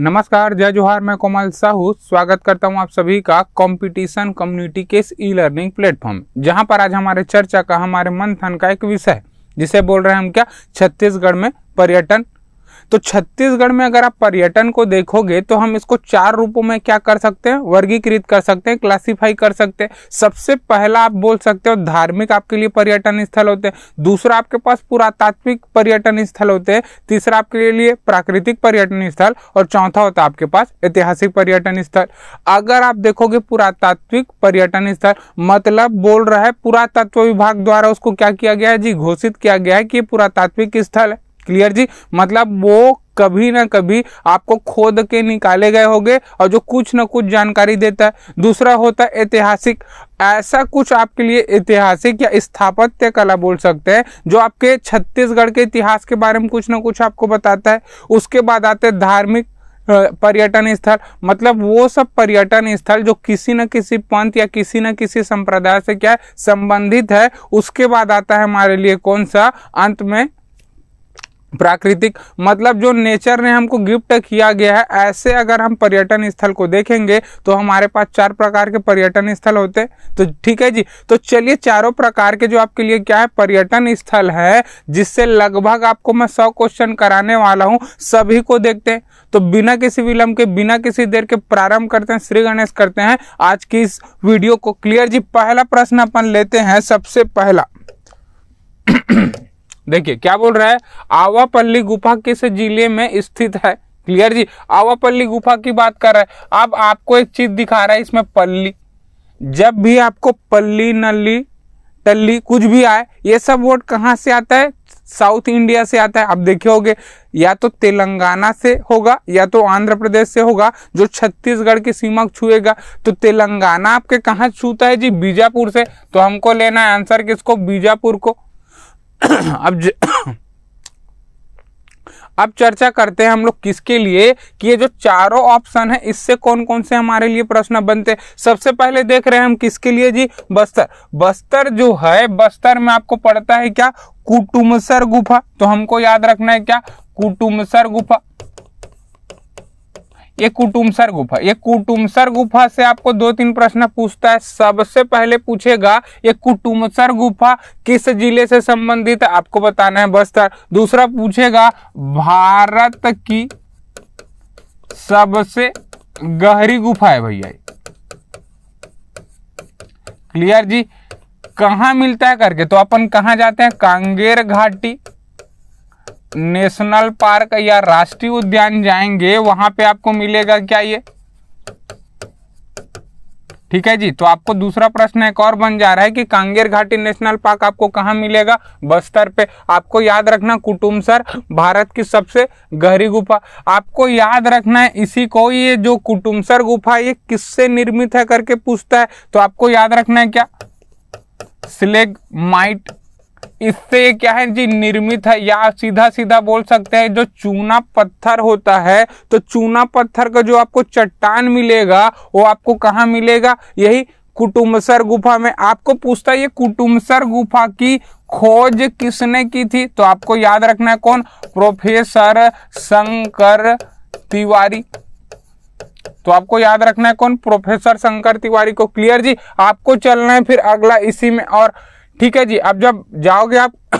नमस्कार जय जोहार मैं कोमल साहू स्वागत करता हूं आप सभी का कंपटीशन कम्युनिटी के ई लर्निंग प्लेटफॉर्म जहां पर आज हमारे चर्चा का हमारे मंथन का एक विषय जिसे बोल रहे हैं हम क्या छत्तीसगढ़ में पर्यटन तो छत्तीसगढ़ में अगर आप पर्यटन को देखोगे तो हम इसको चार रूपों में क्या कर सकते हैं वर्गीकृत कर सकते हैं क्लासीफाई कर सकते हैं सबसे पहला आप बोल सकते हो धार्मिक आपके लिए पर्यटन स्थल होते हैं दूसरा आपके पास पुरातात्विक पर्यटन स्थल होते हैं तीसरा आपके लिए प्राकृतिक पर्यटन स्थल और चौथा होता है आपके पास ऐतिहासिक पर्यटन स्थल अगर आप देखोगे पुरातात्विक पर्यटन स्थल मतलब बोल रहा है पुरातत्व विभाग द्वारा उसको क्या किया गया है जी घोषित किया गया है कि पुरातात्विक स्थल है क्लियर जी मतलब वो कभी ना कभी आपको खोद के निकाले गए होंगे और जो कुछ ना कुछ जानकारी देता है दूसरा होता है ऐतिहासिक ऐसा कुछ आपके लिए ऐतिहासिक या स्थापत्य कला बोल सकते हैं जो आपके छत्तीसगढ़ के इतिहास के बारे में कुछ ना कुछ आपको बताता है उसके बाद आते हैं धार्मिक पर्यटन स्थल मतलब वो सब पर्यटन स्थल जो किसी न किसी पंथ या किसी न किसी संप्रदाय से क्या संबंधित है उसके बाद आता है हमारे लिए कौन सा अंत में प्राकृतिक मतलब जो नेचर ने हमको गिफ्ट किया गया है ऐसे अगर हम पर्यटन स्थल को देखेंगे तो हमारे पास चार प्रकार के पर्यटन स्थल होते तो ठीक है जी तो चलिए चारों प्रकार के जो आपके लिए क्या है पर्यटन स्थल है जिससे लगभग आपको मैं सौ क्वेश्चन कराने वाला हूँ सभी को देखते हैं तो बिना किसी विलम्ब के बिना किसी देर के प्रारंभ करते हैं श्री गणेश करते हैं आज की इस वीडियो को क्लियर जी पहला प्रश्न अपन लेते हैं सबसे पहला देखिए क्या बोल रहा है आवापल्ली गुफा किस जिले में स्थित है क्लियर जी आवापल्ली गुफा की बात कर रहा है अब आपको एक चीज दिखा रहा है इसमें पल्ली जब भी आपको पल्ली नली टल्ली कुछ भी आए ये सब वर्ड कहाँ से आता है साउथ इंडिया से आता है आप देखे होंगे या तो तेलंगाना से होगा या तो आंध्र प्रदेश से होगा जो छत्तीसगढ़ की सीमा छुएगा तो तेलंगाना आपके कहाँ छूता है जी बीजापुर से तो हमको लेना है आंसर किसको बीजापुर को अब ज... अब चर्चा करते हैं हम लोग किसके लिए कि ये जो चारों ऑप्शन है इससे कौन कौन से हमारे लिए प्रश्न बनते हैं सबसे पहले देख रहे हैं हम किसके लिए जी बस्तर बस्तर जो है बस्तर में आपको पड़ता है क्या कुटुमसर गुफा तो हमको याद रखना है क्या कुटुमसर गुफा ये कुटुमसर गुफा ये कुटुमसर गुफा से आपको दो तीन प्रश्न पूछता है सबसे पहले पूछेगा ये कुटुमसर गुफा किस जिले से संबंधित है आपको बताना है बस्तर दूसरा पूछेगा भारत की सबसे गहरी गुफा है भैया क्लियर जी कहा मिलता है करके तो अपन कहा जाते हैं कांगेर घाटी नेशनल पार्क या राष्ट्रीय उद्यान जाएंगे वहां पे आपको मिलेगा क्या ये ठीक है जी तो आपको दूसरा प्रश्न एक और बन जा रहा है कि कांगेर घाटी नेशनल पार्क आपको कहाँ मिलेगा बस्तर पे आपको याद रखना कुटुमसर भारत की सबसे गहरी गुफा आपको याद रखना है इसी को ये जो कुटुमसर गुफा ये किससे निर्मित है करके पूछता है तो आपको याद रखना है क्या स्लेग माइट इससे क्या है जी निर्मित है या सीधा सीधा बोल सकते हैं जो चूना पत्थर होता है तो चूना पत्थर का जो आपको चट्टान मिलेगा वो आपको कहाँ मिलेगा यही कुटुम्बसर गुफा में आपको पूछता है ये कुटुम्बसर गुफा की खोज किसने की थी तो आपको याद रखना है कौन प्रोफेसर शंकर तिवारी तो आपको याद रखना है कौन प्रोफेसर शंकर तिवारी को क्लियर जी आपको चलना है फिर अगला इसी में और ठीक है जी अब जब जाओगे आप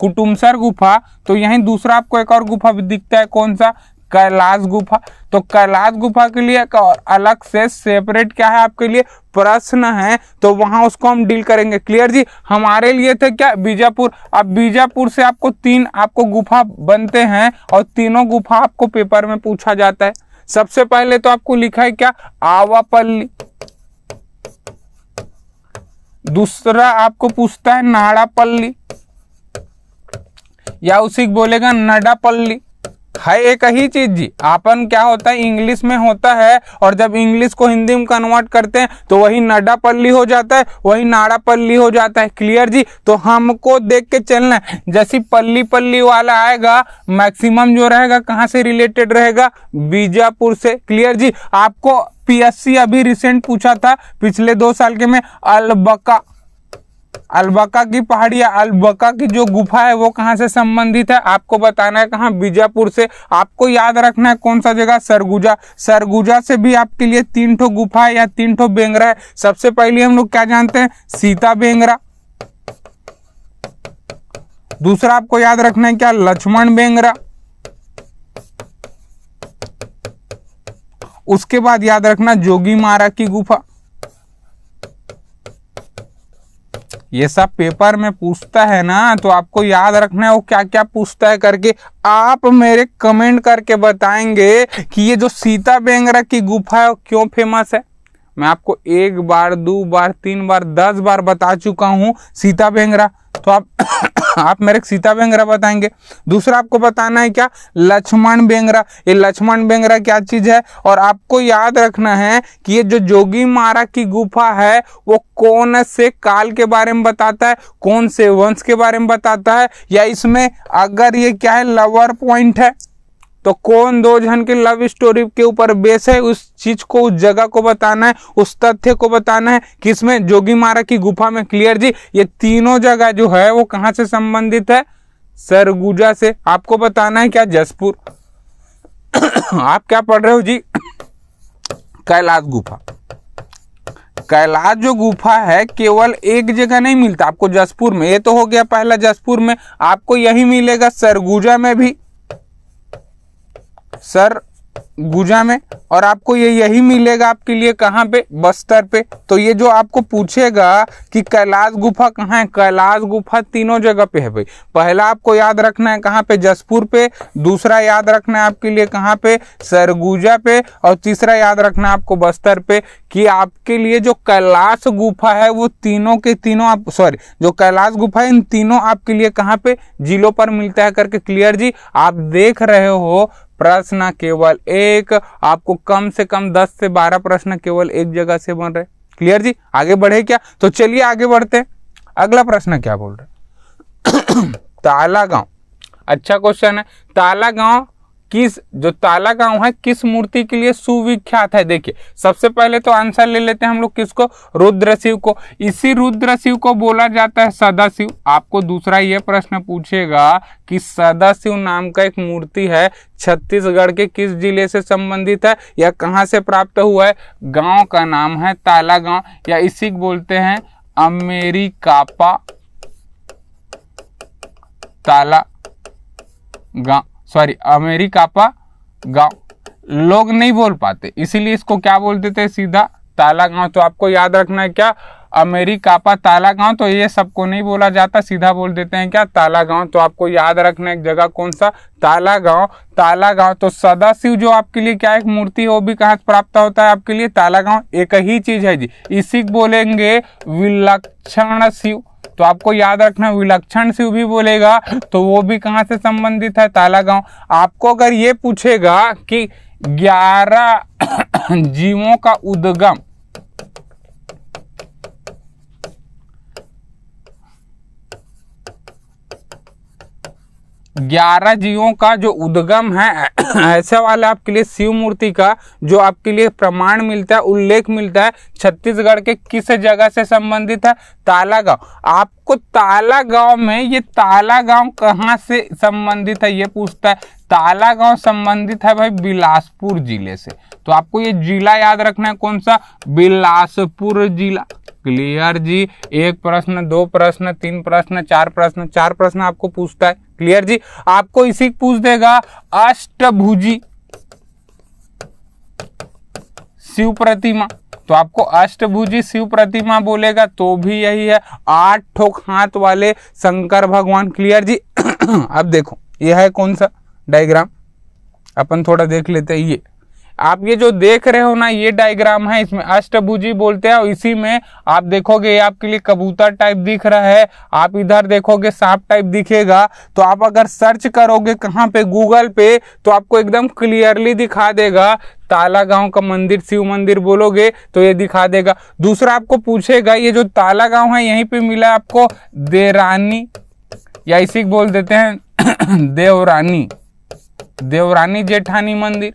कुटुमसर गुफा तो यहीं दूसरा आपको एक और गुफा भी दिखता है कौन सा कैलाश गुफा तो कैलाश गुफा के लिए एक और अलग से सेपरेट क्या है आपके लिए प्रश्न है तो वहां उसको हम डील करेंगे क्लियर जी हमारे लिए थे क्या बीजापुर अब बीजापुर से आपको तीन आपको गुफा बनते हैं और तीनों गुफा आपको पेपर में पूछा जाता है सबसे पहले तो आपको लिखा है क्या आवापल्ली दूसरा आपको पूछता है नाड़ापल्ली या उसी बोलेगा नडापल्ली है एक ही चीज जी आपन क्या होता है इंग्लिश में होता है और जब इंग्लिश को हिंदी में कन्वर्ट करते हैं तो वही नडापल्ली हो जाता है वही नाड़ापल्ली हो जाता है क्लियर जी तो हमको देख के चलना है जैसे पल्ली पल्ली वाला आएगा मैक्सिमम जो रहेगा कहाँ से रिलेटेड रहेगा बीजापुर से क्लियर जी आपको पीएससी अभी रिसेंट पूछा था पिछले दो साल के में अलबका अलबका की पहाड़ी या अलबका की जो गुफा है वो कहाँ से संबंधित है आपको बताना है कहाँ बीजापुर से आपको याद रखना है कौन सा जगह सरगुजा सरगुजा से भी आपके लिए तीन ठो गुफा है या तीन ठो बेंगरा है सबसे पहले हम लोग क्या जानते हैं सीता बेंगरा दूसरा आपको याद रखना है क्या लक्ष्मण बेंगरा उसके बाद याद रखना जोगी मारा की गुफा ये सब पेपर में पूछता है ना तो आपको याद रखना है वो क्या क्या पूछता है करके आप मेरे कमेंट करके बताएंगे कि ये जो सीता बेंगरा की गुफा है वो क्यों फेमस है मैं आपको एक बार दो बार तीन बार दस बार बता चुका हूँ सीता बेंगरा तो आप आप मेरे सीता बेंगरा बताएंगे दूसरा आपको बताना है क्या लक्ष्मण बेंगरा ये लक्ष्मण बेंगरा क्या चीज है और आपको याद रखना है कि ये जो जोगी मारा की गुफा है वो कौन से काल के बारे में बताता है कौन से वंश के बारे में बताता है या इसमें अगर ये क्या है लवर पॉइंट है तो कौन दो जन की लव स्टोरी के ऊपर बेस है उस चीज को उस जगह को बताना है उस तथ्य को बताना है किसमें जोगी मारा की गुफा में क्लियर जी ये तीनों जगह जो है वो कहां से संबंधित है सरगुजा से आपको बताना है क्या जसपुर आप क्या पढ़ रहे हो जी कैलाश गुफा कैलाश जो गुफा है केवल एक जगह नहीं मिलता आपको जसपुर में ये तो हो गया पहला जसपुर में आपको यही मिलेगा सरगुजा में भी सर गुजा में और आपको ये यही मिलेगा आपके लिए कहाँ पे बस्तर पे तो ये जो आपको पूछेगा कि कैलाश गुफा कहाँ है कैलाश गुफा तीनों जगह पे है भाई पहला आपको याद रखना है कहाँ पे जसपुर पे दूसरा याद रखना है आपके लिए कहाँ पे सरगुजा पे और तीसरा याद रखना है आपको बस्तर पे कि आपके लिए जो कैलाश गुफा है वो तीनों के तीनों आप सॉरी जो कैलाश गुफा है इन तीनों आपके लिए कहाँ पे जिलों पर मिलता है करके क्लियर जी आप देख रहे हो प्रश्न केवल एक आपको कम से कम 10 से 12 प्रश्न केवल एक जगह से बन रहे क्लियर जी आगे बढ़े क्या तो चलिए आगे बढ़ते हैं अगला प्रश्न क्या बोल रहे ताला गांव अच्छा क्वेश्चन है ताला गांव किस जो ताला गांव है किस मूर्ति के लिए सुविख्यात है देखिए सबसे पहले तो आंसर ले लेते हैं हम लोग किसको रुद्र शिव को इसी रुद्र शिव को बोला जाता है सदाशिव आपको दूसरा यह प्रश्न पूछेगा कि सदाशिव नाम का एक मूर्ति है छत्तीसगढ़ के किस जिले से संबंधित है या कहाँ से प्राप्त हुआ है गांव का नाम है ताला गांव या इसी बोलते हैं अमेरिकापा ताला गांव सॉरी अमेरिकापा गांव लोग नहीं बोल पाते इसीलिए इसको क्या बोल देते हैं सीधा ताला गांव तो आपको याद रखना है क्या अमेरिकापा ताला गांव तो ये सबको नहीं बोला जाता सीधा बोल देते हैं क्या ताला गांव तो आपको याद रखना है जगह कौन सा ताला गांव ताला गांव तो सदाशिव जो आपके लिए क्या एक मूर्ति है वो भी कहाँ प्राप्त होता है आपके लिए ताला गांव एक ही चीज है जी इसी बोलेंगे विलक्षण शिव तो आपको याद रखना विलक्षण शिव भी बोलेगा तो वो भी कहाँ से संबंधित है ताला गांव आपको अगर ये पूछेगा कि ग्यारह जीवों का उद्गम ग्यारह जीवों का जो उद्गम है ऐसे वाला आपके लिए शिव मूर्ति का जो आपके लिए प्रमाण मिलता है उल्लेख मिलता है छत्तीसगढ़ के किस जगह से संबंधित है ताला गाँव आपको ताला गाँव में ये ताला गाँव कहाँ से संबंधित है ये पूछता है ताला गाँव संबंधित है भाई बिलासपुर जिले से तो आपको ये जिला याद रखना है कौन सा बिलासपुर जिला क्लियर जी एक प्रश्न दो प्रश्न तीन प्रश्न चार प्रश्न चार प्रश्न आपको पूछता है क्लियर जी आपको इसी पूछ देगा अष्टभुजी शिव प्रतिमा तो आपको अष्टभुजी शिव प्रतिमा बोलेगा तो भी यही है आठ ठोक हाथ वाले शंकर भगवान क्लियर जी अब देखो यह है कौन सा डायग्राम अपन थोड़ा देख लेते हैं ये आप ये जो देख रहे हो ना ये डायग्राम है इसमें अष्टभुजी बोलते हैं और इसी में आप देखोगे आपके लिए कबूतर टाइप दिख रहा है आप इधर देखोगे सांप टाइप दिखेगा तो आप अगर सर्च करोगे कहाँ पे गूगल पे तो आपको एकदम क्लियरली दिखा देगा ताला गांव का मंदिर शिव मंदिर बोलोगे तो ये दिखा देगा दूसरा आपको पूछेगा ये जो ताला गांव है यहीं पे मिला आपको देरानी या इसी बोल देते हैं देवरानी देवरानी जेठानी मंदिर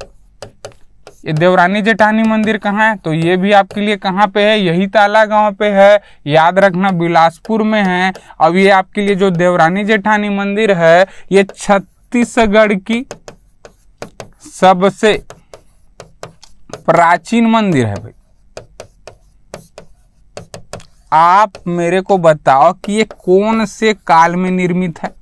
ये देवरानी जेठानी मंदिर कहाँ है तो ये भी आपके लिए कहाँ पे है यही ताला गांव पे है याद रखना बिलासपुर में है अब ये आपके लिए जो देवरानी जेठानी मंदिर है ये छत्तीसगढ़ की सबसे प्राचीन मंदिर है भाई आप मेरे को बताओ कि ये कौन से काल में निर्मित है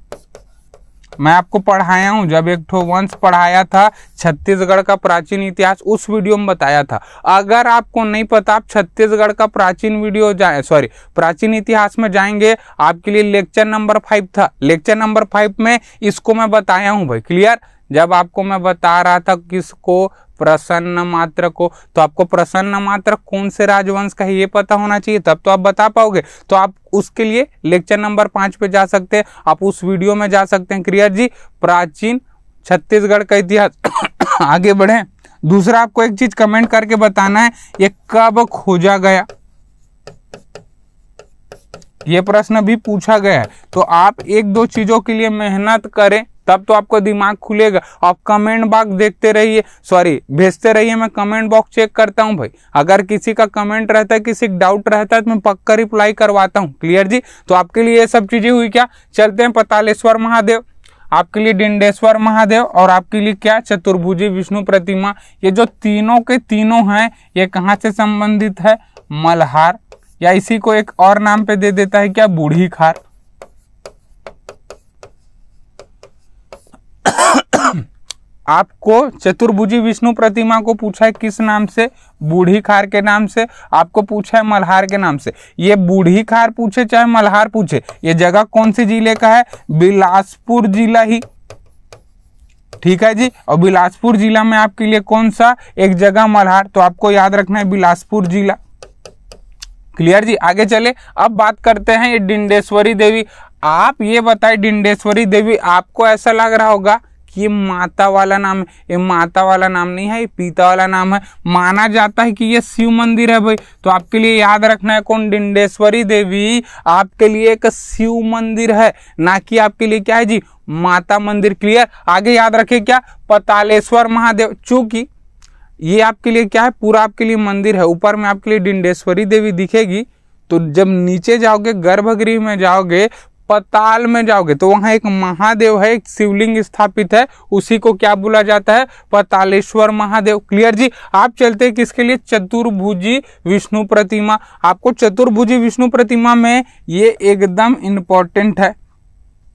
मैं आपको पढ़ाया हूँ जब एक ठो वंश पढ़ाया था छत्तीसगढ़ का प्राचीन इतिहास उस वीडियो में बताया था अगर आपको नहीं पता आप छत्तीसगढ़ का प्राचीन वीडियो जाए सॉरी प्राचीन इतिहास में जाएंगे आपके लिए लेक्चर नंबर फाइव था लेक्चर नंबर फाइव में इसको मैं बताया हूँ भाई क्लियर जब आपको मैं बता रहा था किसको प्रसन्न मात्र को तो आपको प्रसन्न मात्र कौन से राजवंश का है ये पता होना चाहिए तब तो आप बता पाओगे तो आप उसके लिए लेक्चर नंबर पांच पे जा सकते हैं आप उस वीडियो में जा सकते हैं क्रिया जी प्राचीन छत्तीसगढ़ का इतिहास आगे बढ़े दूसरा आपको एक चीज कमेंट करके बताना है ये कब खोजा गया ये प्रश्न भी पूछा गया है तो आप एक दो चीजों के लिए मेहनत करें तब तो आपका दिमाग खुलेगा आप कमेंट बॉक्स देखते रहिए सॉरी भेजते रहिए मैं कमेंट बॉक्स चेक करता हूँ भाई अगर किसी का कमेंट रहता है किसी का डाउट रहता है तो मैं पक्का रिप्लाई करवाता हूँ क्लियर जी तो आपके लिए ये सब चीज़ें हुई क्या चलते हैं पतालेश्वर महादेव आपके लिए डिंडेश्वर महादेव और आपके लिए क्या चतुर्भुजी विष्णु प्रतिमा ये जो तीनों के तीनों हैं ये कहाँ से संबंधित है मल्हार या इसी को एक और नाम पे दे देता है क्या बूढ़ी खार आपको चतुर्भुजी विष्णु प्रतिमा को पूछा है किस नाम से बूढ़ी खार के नाम से आपको पूछा है मल्हार के नाम से ये बूढ़ी खार पूछे चाहे मल्हार पूछे ये जगह कौन से जिले का है बिलासपुर जिला ही ठीक है जी और बिलासपुर जिला में आपके लिए कौन सा एक जगह मल्हार तो आपको याद रखना है बिलासपुर जिला क्लियर जी आगे चले अब बात करते हैं ये डिंडेश्वरी देवी आप ये बताए डिंडेश्वरी देवी आपको ऐसा लग रहा होगा ये माता वाला नाम है ये माता वाला नाम नहीं है ये पिता वाला नाम है माना जाता है कि ये शिव मंदिर है भाई तो आपके लिए याद रखना है कौन डिंडेश्वरी देवी आपके लिए एक शिव मंदिर है ना कि आपके लिए क्या है जी माता मंदिर क्लियर आगे याद रखे क्या पतालेश्वर महादेव चूंकि ये आपके लिए क्या है पूरा आपके लिए मंदिर है ऊपर में आपके लिए डिंडेश्वरी देवी दिखेगी तो जब नीचे जाओगे गर्भगृह में जाओगे पताल में जाओगे तो वहाँ एक महादेव है एक शिवलिंग स्थापित है उसी को क्या बोला जाता है पतालेश्वर महादेव क्लियर जी आप चलते किसके लिए चतुर्भुजी विष्णु प्रतिमा आपको चतुर्भुजी विष्णु प्रतिमा में ये एकदम इंपॉर्टेंट है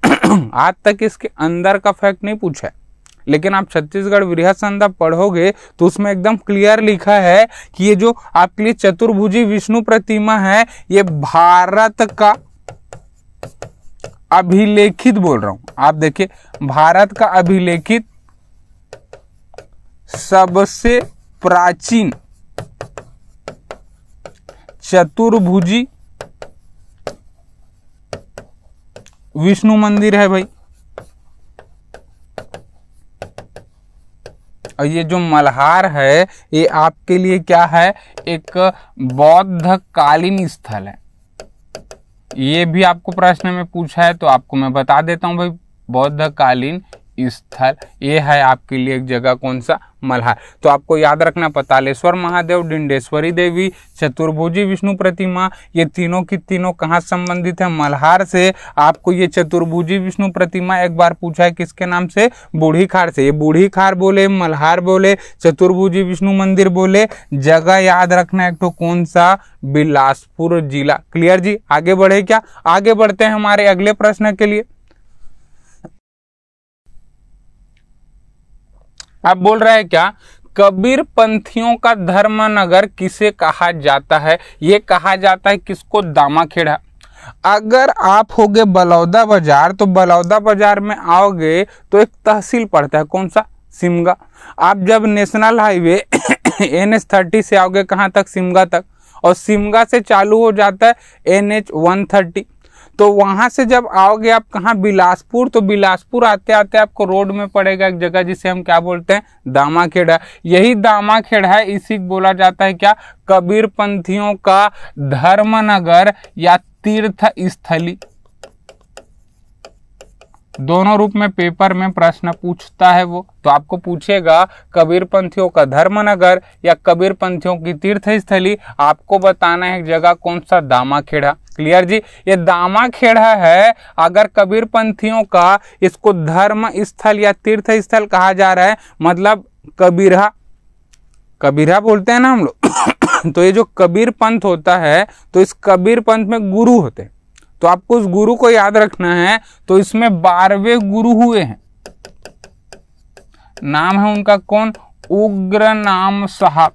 आज तक इसके अंदर का फैक्ट नहीं पूछा है लेकिन आप छत्तीसगढ़ वृहद संधा पढ़ोगे तो उसमें एकदम क्लियर लिखा है कि ये जो आपके लिए चतुर्भुजी विष्णु प्रतिमा है ये भारत का अभिलेखित बोल रहा हूं आप देखिए भारत का अभिलेखित सबसे प्राचीन चतुर्भुजी विष्णु मंदिर है भाई और ये जो मल्हार है ये आपके लिए क्या है एक बौद्ध कालीन स्थल है ये भी आपको प्रश्न में पूछा है तो आपको मैं बता देता हूँ भाई बौद्ध कालीन स्थल ये है आपके लिए एक जगह कौन सा मल्हार तो आपको याद रखना पतालेश्वर महादेव डिंडेश्वरी देवी चतुर्भुजी विष्णु प्रतिमा ये तीनों की तीनों कहाँ संबंधित है मल्हार से आपको ये चतुर्भुजी विष्णु प्रतिमा एक बार पूछा है किसके नाम से बूढ़ी खार से ये बूढ़ी खार बोले मल्हार बोले चतुर्भुजी विष्णु मंदिर बोले जगह याद रखना एक तो कौन सा बिलासपुर जिला क्लियर जी आगे बढ़े क्या आगे बढ़ते हैं हमारे अगले प्रश्न के लिए आप बोल रहे हैं क्या कबीर पंथियों का धर्मनगर किसे कहा जाता है ये कहा जाता है किसको दामाखेड़ा अगर आप हो गए बलौदा बाजार तो बलौदा बाजार में आओगे तो एक तहसील पड़ता है कौन सा सिमगा आप जब national highway N H thirty से आओगे कहाँ तक सिमगा तक और सिमगा से चालू हो जाता है एन एच वन थर्टी तो वहाँ से जब आओगे आप कहाँ बिलासपुर तो बिलासपुर आते आते आपको रोड में पड़ेगा एक जगह जिसे हम क्या बोलते हैं दामाखेड़ा यही दामाखेड़ा है इसी बोला जाता है क्या कबीर पंथियों का धर्मनगर या तीर्थ स्थली दोनों रूप में पेपर में प्रश्न पूछता है वो तो आपको पूछेगा कबीरपंथियों का धर्मनगर या कबीरपंथियों की तीर्थ स्थली आपको बताना है जगह कौन सा दामा खेड़ा क्लियर जी ये दामा खेड़ा है अगर कबीरपंथियों का इसको धर्म स्थल या तीर्थ स्थल कहा जा रहा है मतलब कबीरा कबीरा बोलते हैं ना हम लोग तो ये जो कबीर पंथ होता है तो इस कबीर पंथ में गुरु होते हैं तो आपको उस गुरु को याद रखना है तो इसमें बारहवें गुरु हुए हैं नाम है उनका कौन उग्र नाम साहब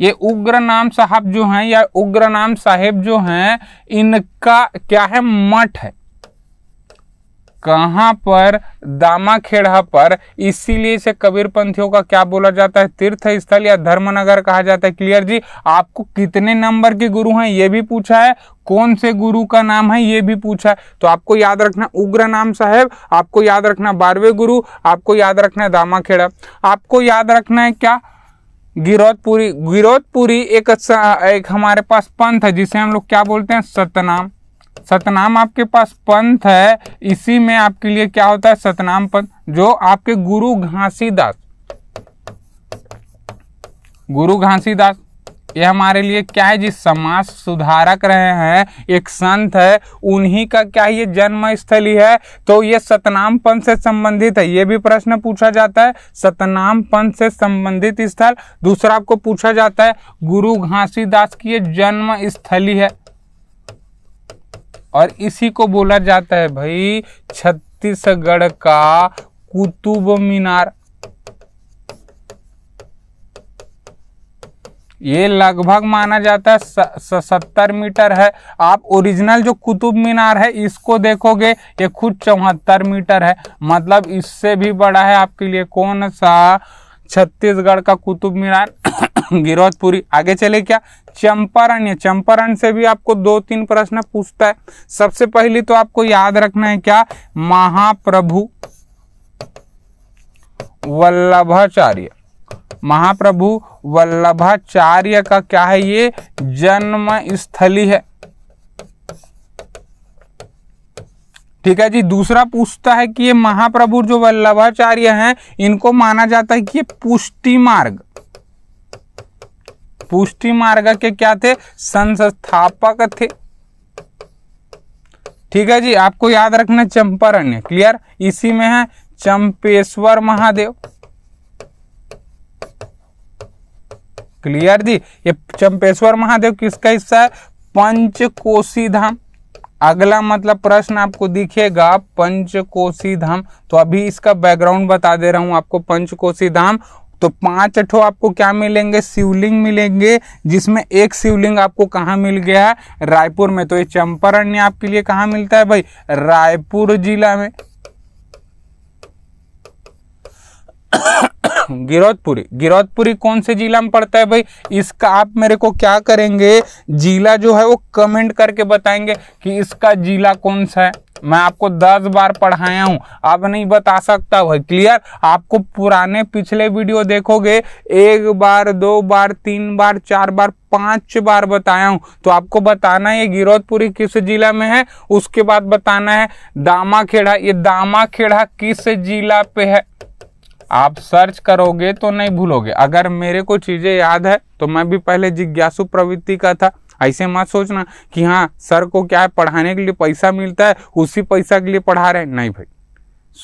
ये उग्र नाम साहब जो हैं या उग्र नाम साहेब जो हैं इनका क्या है मठ है कहाँ पर दामा खेड़ा पर इसीलिए से कबीर पंथियों का क्या बोला जाता है तीर्थ स्थल या धर्मनगर कहा जाता है क्लियर जी आपको कितने नंबर के गुरु हैं ये भी पूछा है कौन से गुरु का नाम है ये भी पूछा है तो आपको याद रखना उग्र नाम साहेब आपको याद रखना बारहवें गुरु आपको याद रखना है दामा खेड़ा आपको याद रखना है क्या गिरोधपुरी गिरोधपुरी एक एक हमारे पास पंथ है जिसे हम लोग क्या बोलते हैं सतनाम सतनाम आपके पास पंथ है इसी में आपके लिए क्या होता है सतनाम पंथ जो आपके गुरु घासीदास गुरु घासीदास ये हमारे लिए क्या है जी समाज सुधारक रहे हैं एक संत है उन्हीं का क्या ये जन्म स्थली है तो ये सतनाम पंथ से संबंधित है ये भी प्रश्न पूछा जाता है सतनाम पंथ से संबंधित स्थल दूसरा आपको पूछा जाता है गुरु घासीदास की ये जन्म स्थली है और इसी को बोला जाता है भाई छत्तीसगढ़ का कुतुब मीनार ये लगभग माना जाता है सत्तर मीटर है आप ओरिजिनल जो कुतुब मीनार है इसको देखोगे ये खुद चौहत्तर मीटर है मतलब इससे भी बड़ा है आपके लिए कौन सा छत्तीसगढ़ का कुतुब मीनार गिरोध आगे चले क्या चंपारण या चंपारण से भी आपको दो तीन प्रश्न पूछता है सबसे पहले तो आपको याद रखना है क्या महाप्रभु वल्लभाचार्य महाप्रभु वल्लभाचार्य का क्या है ये जन्म स्थली है ठीक है जी दूसरा पूछता है कि ये महाप्रभु जो वल्लभाचार्य हैं इनको माना जाता है कि ये पुष्टि मार्ग पुष्टि मार्ग के क्या थे संस्थापक थे ठीक है जी आपको याद रखना चंपारण्य क्लियर इसी में है चंपेश्वर महादेव क्लियर जी ये चंपेश्वर महादेव किसका हिस्सा है पंचकोशी धाम अगला मतलब प्रश्न आपको दिखेगा पंचकोशी धाम तो अभी इसका बैकग्राउंड बता दे रहा हूं आपको पंचकोशी धाम तो पांच अठो आपको क्या मिलेंगे शिवलिंग मिलेंगे जिसमें एक शिवलिंग आपको कहाँ मिल गया है रायपुर में तो ये चंपारण्य आपके लिए कहाँ मिलता है भाई रायपुर जिला में गिरौतपुरी गिरौतपुरी कौन से जिला में पड़ता है भाई इसका आप मेरे को क्या करेंगे जिला जो है वो कमेंट करके बताएंगे कि इसका जिला कौन सा है मैं आपको दस बार पढ़ाया हूँ अब नहीं बता सकता भाई क्लियर आपको पुराने पिछले वीडियो देखोगे एक बार दो बार तीन बार चार बार पांच बार बताया हूँ तो आपको बताना है गिरौदपुरी किस जिला में है उसके बाद बताना है दामाखेड़ा ये दामाखेड़ा किस जिला पे है आप सर्च करोगे तो नहीं भूलोगे अगर मेरे को चीज़ें याद है तो मैं भी पहले जिज्ञासु प्रवृत्ति का था ऐसे मत सोचना कि हाँ सर को क्या है पढ़ाने के लिए पैसा मिलता है उसी पैसा के लिए पढ़ा रहे नहीं भाई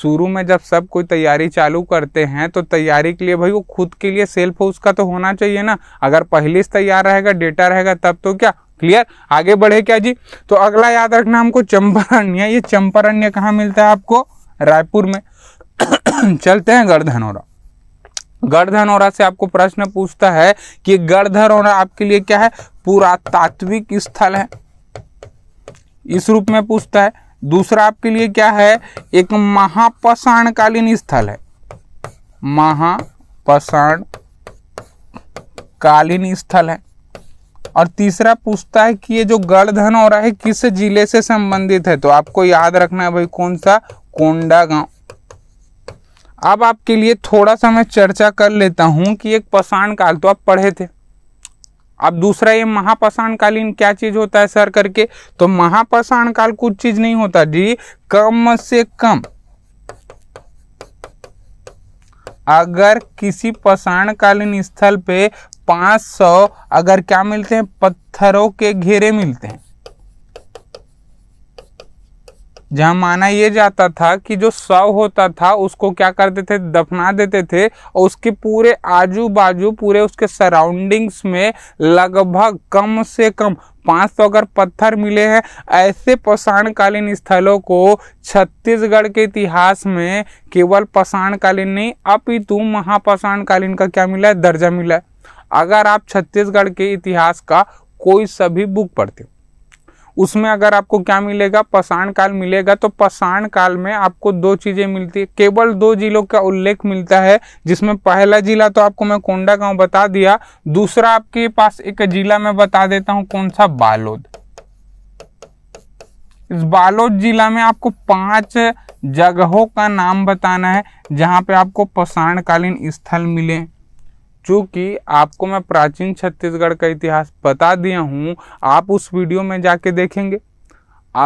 शुरू में जब सब कोई तैयारी चालू करते हैं तो तैयारी के लिए भाई वो खुद के लिए सेल्फ हो उसका तो होना चाहिए ना अगर पहले से तैयार रहेगा डेटा रहेगा तब तो क्या क्लियर आगे बढ़े क्या जी तो अगला याद रखना हमको चंपारण्य ये चंपारण्य कहाँ मिलता है आपको रायपुर में चलते हैं गर्धनौरा गर्धनौरा से आपको प्रश्न पूछता है कि गर्धनौरा आपके लिए क्या है पुरातात्विक स्थल है इस रूप में पूछता है दूसरा आपके लिए क्या है एक महापषाणकालीन स्थल है महापषाण कालीन स्थल है और तीसरा पूछता है कि ये जो गर्धन है किस जिले से संबंधित है तो आपको याद रखना है भाई कौन सा कोंडा गांव अब आपके लिए थोड़ा सा मैं चर्चा कर लेता हूं कि एक पषाण काल तो आप पढ़े थे अब दूसरा ये महापषाण कालीन क्या चीज होता है सर करके तो महापषाण काल कुछ चीज नहीं होता जी कम से कम अगर किसी पषाण कालीन स्थल पे 500 अगर क्या मिलते हैं पत्थरों के घेरे मिलते हैं जहाँ माना यह जाता था कि जो शव होता था उसको क्या करते थे दफना देते थे और उसके पूरे आजू बाजू पूरे उसके सराउंडिंग्स में लगभग कम से कम पाँच सौ अगर पत्थर मिले हैं ऐसे पषाणकालीन स्थलों को छत्तीसगढ़ के इतिहास में केवल पषाणकालीन नहीं अपितु महापषाणकालीन का क्या मिला है दर्जा मिला है अगर आप छत्तीसगढ़ के इतिहास का कोई सभी बुक पढ़ते हो उसमें अगर आपको क्या मिलेगा पषाण काल मिलेगा तो पषाण काल में आपको दो चीज़ें मिलती है केवल दो जिलों का उल्लेख मिलता है जिसमें पहला जिला तो आपको मैं कोंडा गांव बता दिया दूसरा आपके पास एक जिला मैं बता देता हूं कौन सा बालोद इस बालोद जिला में आपको पांच जगहों का नाम बताना है जहां पे आपको पषाणकालीन स्थल मिले चूँकि आपको मैं प्राचीन छत्तीसगढ़ का इतिहास बता दिया हूँ आप उस वीडियो में जाके देखेंगे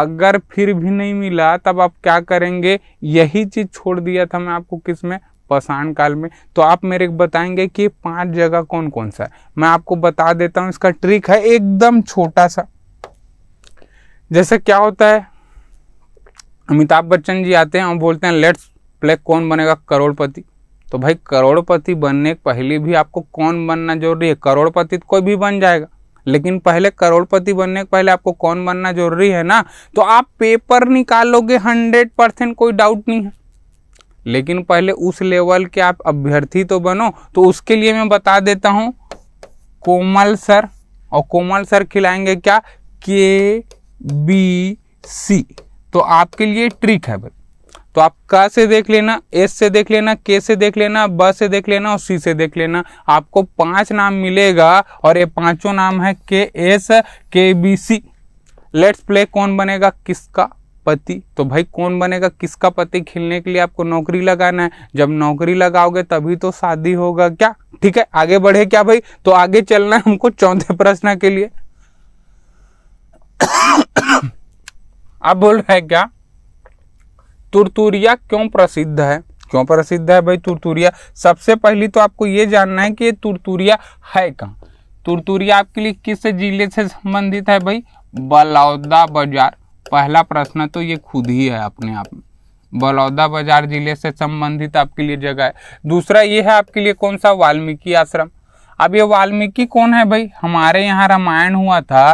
अगर फिर भी नहीं मिला तब आप क्या करेंगे यही चीज़ छोड़ दिया था मैं आपको किस में पषाण काल में तो आप मेरे बताएंगे कि पांच जगह कौन कौन सा है मैं आपको बता देता हूँ इसका ट्रिक है एकदम छोटा सा जैसे क्या होता है अमिताभ बच्चन जी आते हैं और बोलते हैं लेट्स प्ले कौन बनेगा करोड़पति तो भाई करोड़पति बनने के पहले भी आपको कौन बनना जरूरी है करोड़पति तो कोई भी बन जाएगा लेकिन पहले करोड़पति बनने के पहले आपको कौन बनना जरूरी है ना तो आप पेपर निकालोगे हंड्रेड परसेंट कोई डाउट नहीं है लेकिन पहले उस लेवल के आप अभ्यर्थी तो बनो तो उसके लिए मैं बता देता हूँ कोमल सर और कोमल सर खिलाएंगे क्या के बी सी तो आपके लिए ट्रिक है बता तो आप क से देख लेना एस से देख लेना के से देख लेना ब से देख लेना और सी से देख लेना आपको पांच नाम मिलेगा और ये पांचों नाम है के एस के बी सी लेट्स प्ले कौन बनेगा किसका पति तो भाई कौन बनेगा किसका पति खेलने के लिए आपको नौकरी लगाना है जब नौकरी लगाओगे तभी तो शादी होगा क्या ठीक है आगे बढ़े क्या भाई तो आगे चलना है हमको चौथे प्रश्न के लिए आप बोल रहे हैं क्या तुरतुरिया क्यों प्रसिद्ध है क्यों प्रसिद्ध है भाई तुरतुरिया सबसे पहली तो आपको ये जानना है कि ये तुरतुरिया है कहाँ तुरतुरिया आपके लिए किस जिले से संबंधित है भाई बलौदा बाजार पहला प्रश्न तो ये खुद ही है अपने आप में बलौदा बाजार जिले से संबंधित आपके लिए जगह है दूसरा ये है आपके लिए कौन सा वाल्मीकि आश्रम अब ये वाल्मीकि कौन है भाई हमारे यहाँ रामायण हुआ था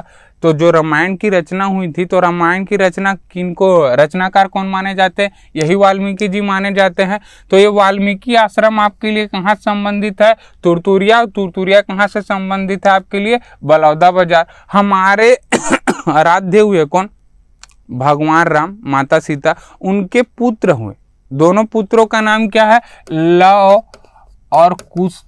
तो जो रामायण की रचना हुई थी तो रामायण की रचना किनको रचनाकार कौन माने जाते हैं यही वाल्मीकि जी माने जाते हैं तो ये वाल्मीकि आश्रम आपके लिए कहाँ संबंधित है तुरतुरिया और तुरतुरिया कहाँ से संबंधित है आपके लिए बलौदा बाजार हमारे आराध्य हुए कौन भगवान राम माता सीता उनके पुत्र हुए दोनों पुत्रों का नाम क्या है लव और कुश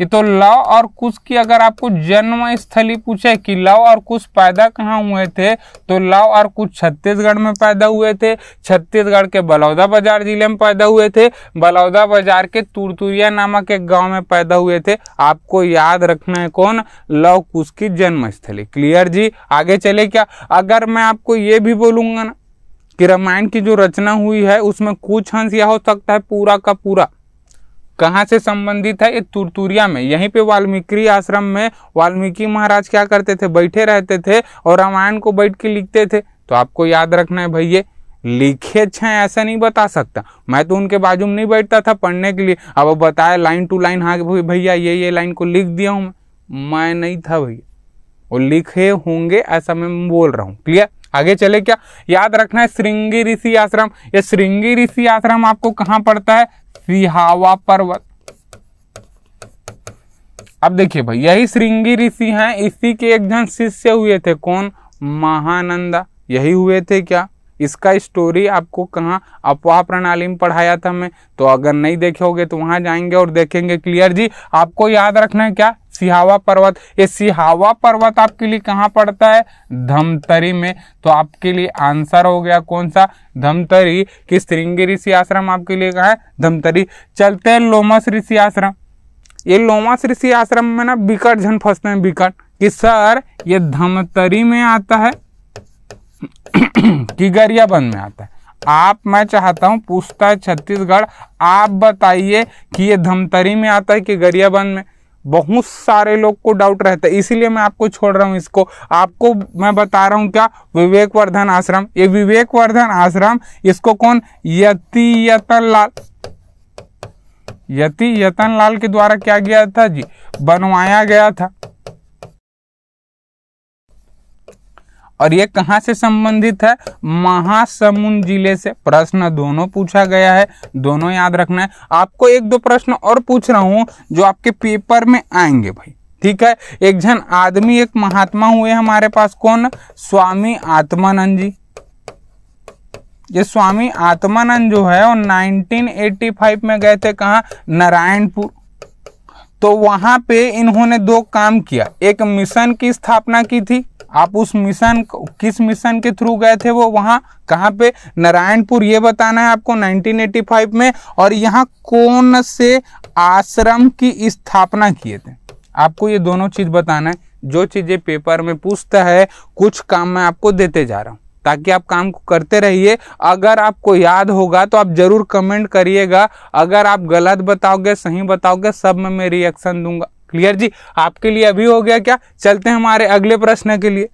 ये तो लव और कुश की अगर आपको जन्म स्थली पूछे कि लव और कुश पैदा कहाँ हुए थे तो लव और कुश छत्तीसगढ़ में पैदा हुए थे छत्तीसगढ़ के बलौदा बाजार जिले में पैदा हुए थे बलौदा बाजार के तुरतुरिया नामक एक गांव में पैदा हुए थे आपको याद रखना है कौन लव कुश की जन्म स्थली क्लियर जी आगे चले क्या अगर मैं आपको ये भी बोलूंगा ना कि रामायण की जो रचना हुई है उसमें कुछ हंस यह हो सकता है पूरा का पूरा कहाँ से संबंधित है ये तुरतुरिया में यहीं पे वाल्मीकि आश्रम में वाल्मीकि महाराज क्या करते थे बैठे रहते थे और रामायण को बैठ के लिखते थे तो आपको याद रखना है भैया लिखे अच्छे ऐसा नहीं बता सकता मैं तो उनके बाजू में नहीं बैठता था पढ़ने के लिए अब बताया लाइन टू लाइन हाँ भैया ये ये लाइन को लिख दिया हूँ मैं नहीं था भैया वो लिखे होंगे ऐसा मैं बोल रहा हूँ क्लियर आगे चले क्या याद रखना है श्रृंगी ऋषि आश्रम ये श्रृंगी ऋषि आश्रम आपको कहाँ पड़ता है सिहावा पर्वत अब देखिए भाई यही श्रृंगी ऋषि हैं इसी के एक जन शिष्य हुए थे कौन महानंदा यही हुए थे क्या इसका स्टोरी आपको कहाँ अपवाह प्रणाली में पढ़ाया था मैं तो अगर नहीं देखे होगे तो वहाँ जाएंगे और देखेंगे क्लियर जी आपको याद रखना है क्या सिहावा पर्वत ये सिहावा पर्वत आपके लिए कहाँ पड़ता है धमतरी में तो आपके लिए आंसर हो गया कौन सा धमतरी कि श्रृंगी ऋषि आश्रम आपके लिए कहाँ है धमतरी चलते हैं लोमस ऋषि आश्रम ये लोमस ऋषि आश्रम में ना बिकट झन फंसते हैं बिकट कि सर ये धमतरी में आता है किगरिया गरियाबंद में आता है आप मैं चाहता हूँ पूछता है छत्तीसगढ़ आप बताइए कि ये धमतरी में आता है कि गरियाबंद में बहुत सारे लोग को डाउट रहता है इसीलिए मैं आपको छोड़ रहा हूँ इसको आपको मैं बता रहा हूँ क्या विवेक वर्धन आश्रम ये विवेक वर्धन आश्रम इसको कौन यति यतन लाल यति यतन लाल के द्वारा क्या गया था जी बनवाया गया था और ये कहाँ से संबंधित है महासमुंद जिले से प्रश्न दोनों पूछा गया है दोनों याद रखना है आपको एक दो प्रश्न और पूछ रहा हूँ जो आपके पेपर में आएंगे भाई ठीक है एक जन आदमी एक महात्मा हुए हमारे पास कौन स्वामी आत्मानंद जी ये स्वामी आत्मानंद जो है वो 1985 में गए थे कहा नारायणपुर तो वहां पे इन्होंने दो काम किया एक मिशन की स्थापना की थी आप उस मिशन किस मिशन के थ्रू गए थे वो वहाँ कहाँ पे नारायणपुर ये बताना है आपको 1985 में और यहाँ कौन से आश्रम की स्थापना किए थे आपको ये दोनों चीज़ बताना है जो चीज़ें पेपर में पूछता है कुछ काम मैं आपको देते जा रहा हूँ ताकि आप काम को करते रहिए अगर आपको याद होगा तो आप जरूर कमेंट करिएगा अगर आप गलत बताओगे सही बताओगे सब में मैं रिएक्शन दूंगा क्लियर जी आपके लिए अभी हो गया क्या चलते हैं हमारे अगले प्रश्न के लिए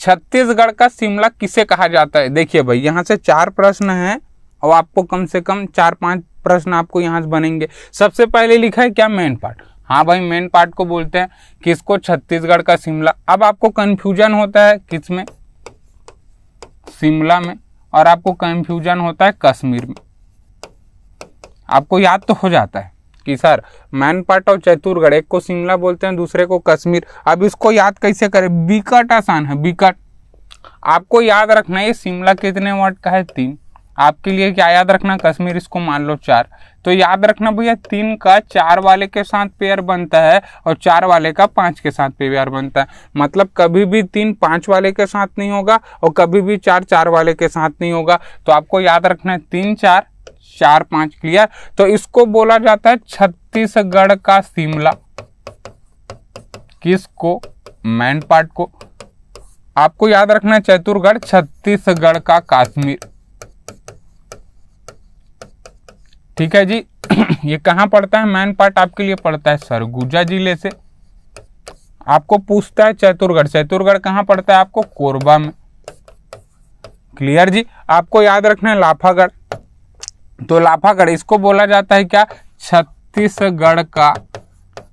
छत्तीसगढ़ का शिमला किसे कहा जाता है देखिए भाई यहाँ से चार प्रश्न हैं और आपको कम से कम चार पांच प्रश्न आपको यहाँ से बनेंगे सबसे पहले लिखा है क्या मेन पार्ट हाँ भाई मेन पार्ट को बोलते हैं किसको छत्तीसगढ़ का शिमला अब आपको कन्फ्यूजन होता है किस में शिमला में और आपको कन्फ्यूजन होता है कश्मीर में आपको याद तो हो जाता है कि सर मैनपाट और चैतुरगढ़ एक को शिमला बोलते हैं दूसरे को कश्मीर अब इसको याद कैसे करें बिकट आसान है बिकट आपको याद रखना है शिमला कितने वर्ड का है तीन आपके लिए क्या याद रखना कश्मीर इसको मान लो चार तो याद रखना भैया तीन का चार वाले के साथ पेयर बनता है और चार वाले का पांच के साथ पेयर बनता है मतलब कभी भी तीन पांच वाले के साथ नहीं होगा और कभी भी चार चार वाले के साथ नहीं होगा तो आपको याद रखना है तीन चार चार पांच क्लियर तो इसको बोला जाता है छत्तीसगढ़ का शिमला किसको मैन पार्ट को आपको याद रखना है चतुर्गढ़ छत्तीसगढ़ का काश्मीर ठीक है जी ये कहां पड़ता है मैन पार्ट आपके लिए पड़ता है सरगुजा जिले से आपको पूछता है चतुर्गढ़ चतुर्गढ़ कहां पड़ता है आपको कोरबा में क्लियर जी आपको याद रखना है लाफागढ़ तो लाफागढ़ इसको बोला जाता है क्या छत्तीसगढ़ का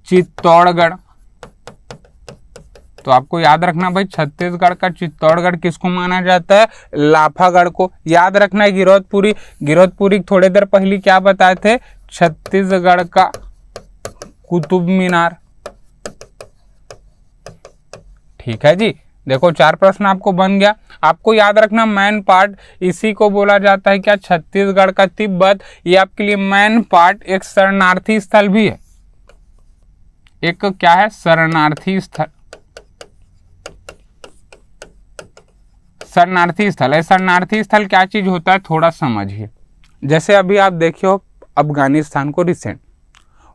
चित्तौड़गढ़ तो आपको याद रखना भाई छत्तीसगढ़ का चित्तौड़गढ़ किसको माना जाता है लाफागढ़ को याद रखना है गिरोधपुरी गिरोधपुरी थोड़ी देर पहले क्या बताए थे छत्तीसगढ़ का कुतुब मीनार ठीक है जी देखो चार प्रश्न आपको बन गया आपको याद रखना मैन पार्ट इसी को बोला जाता है क्या छत्तीसगढ़ का तिब्बत ये आपके लिए मैन पार्ट एक शरणार्थी स्थल भी है एक क्या है शरणार्थी स्थल शरणार्थी स्थल है शरणार्थी स्थल क्या चीज होता है थोड़ा समझिए जैसे अभी आप देखिए अफगानिस्तान को रिसेंट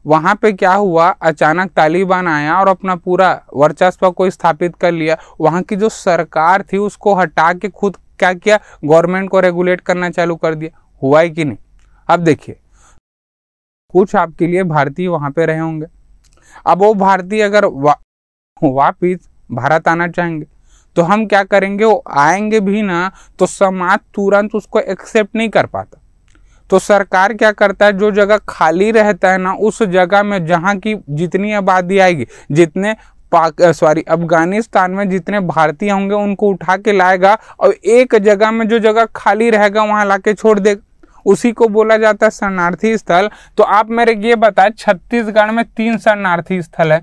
वहाँ पे क्या हुआ अचानक तालिबान आया और अपना पूरा वर्चस्व को स्थापित कर लिया वहाँ की जो सरकार थी उसको हटा के खुद क्या किया गवर्नमेंट को रेगुलेट करना चालू कर दिया हुआ है कि नहीं अब देखिए कुछ आपके लिए भारतीय वहाँ पे रहे होंगे अब वो भारतीय अगर वापिस भारत आना चाहेंगे तो हम क्या करेंगे वो आएंगे भी ना तो समाज तुरंत उसको एक्सेप्ट नहीं कर पाता तो सरकार क्या करता है जो जगह खाली रहता है ना उस जगह में जहाँ की जितनी आबादी आएगी जितने पाक सॉरी अफगानिस्तान में जितने भारतीय होंगे उनको उठा के लाएगा और एक जगह में जो जगह खाली रहेगा वहाँ लाके छोड़ देगा उसी को बोला जाता है शरणार्थी स्थल तो आप मेरे ये बताएं छत्तीसगढ़ में तीन शरणार्थी स्थल है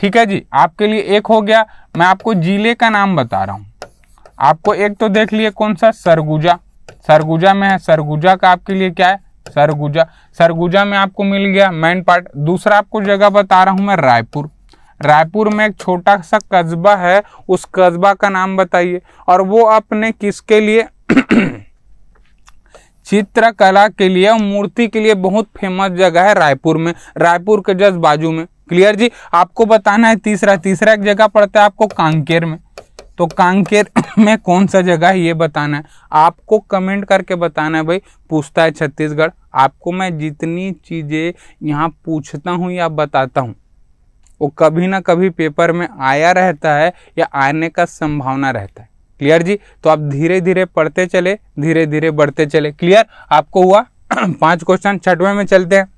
ठीक है जी आपके लिए एक हो गया मैं आपको जिले का नाम बता रहा हूं आपको एक तो देख लिए कौन सा सरगुजा सरगुजा में है सरगुजा का आपके लिए क्या है सरगुजा सरगुजा में आपको मिल गया मेन पार्ट दूसरा आपको जगह बता रहा हूँ मैं रायपुर रायपुर में एक छोटा सा कस्बा है उस कस्बा का नाम बताइए और वो अपने किसके लिए चित्रकला के लिए और मूर्ति के लिए बहुत फेमस जगह है रायपुर में रायपुर के जस्ट बाजू में क्लियर जी आपको बताना है तीसरा तीसरा एक जगह पड़ता है आपको कांकेर में तो कांकेर में कौन सा जगह है ये बताना है आपको कमेंट करके बताना है भाई पूछता है छत्तीसगढ़ आपको मैं जितनी चीज़ें यहाँ पूछता हूँ या बताता हूँ वो कभी ना कभी पेपर में आया रहता है या आने का संभावना रहता है क्लियर जी तो आप धीरे धीरे पढ़ते चले धीरे धीरे बढ़ते चले क्लियर आपको हुआ पांच क्वेश्चन छठवें में चलते हैं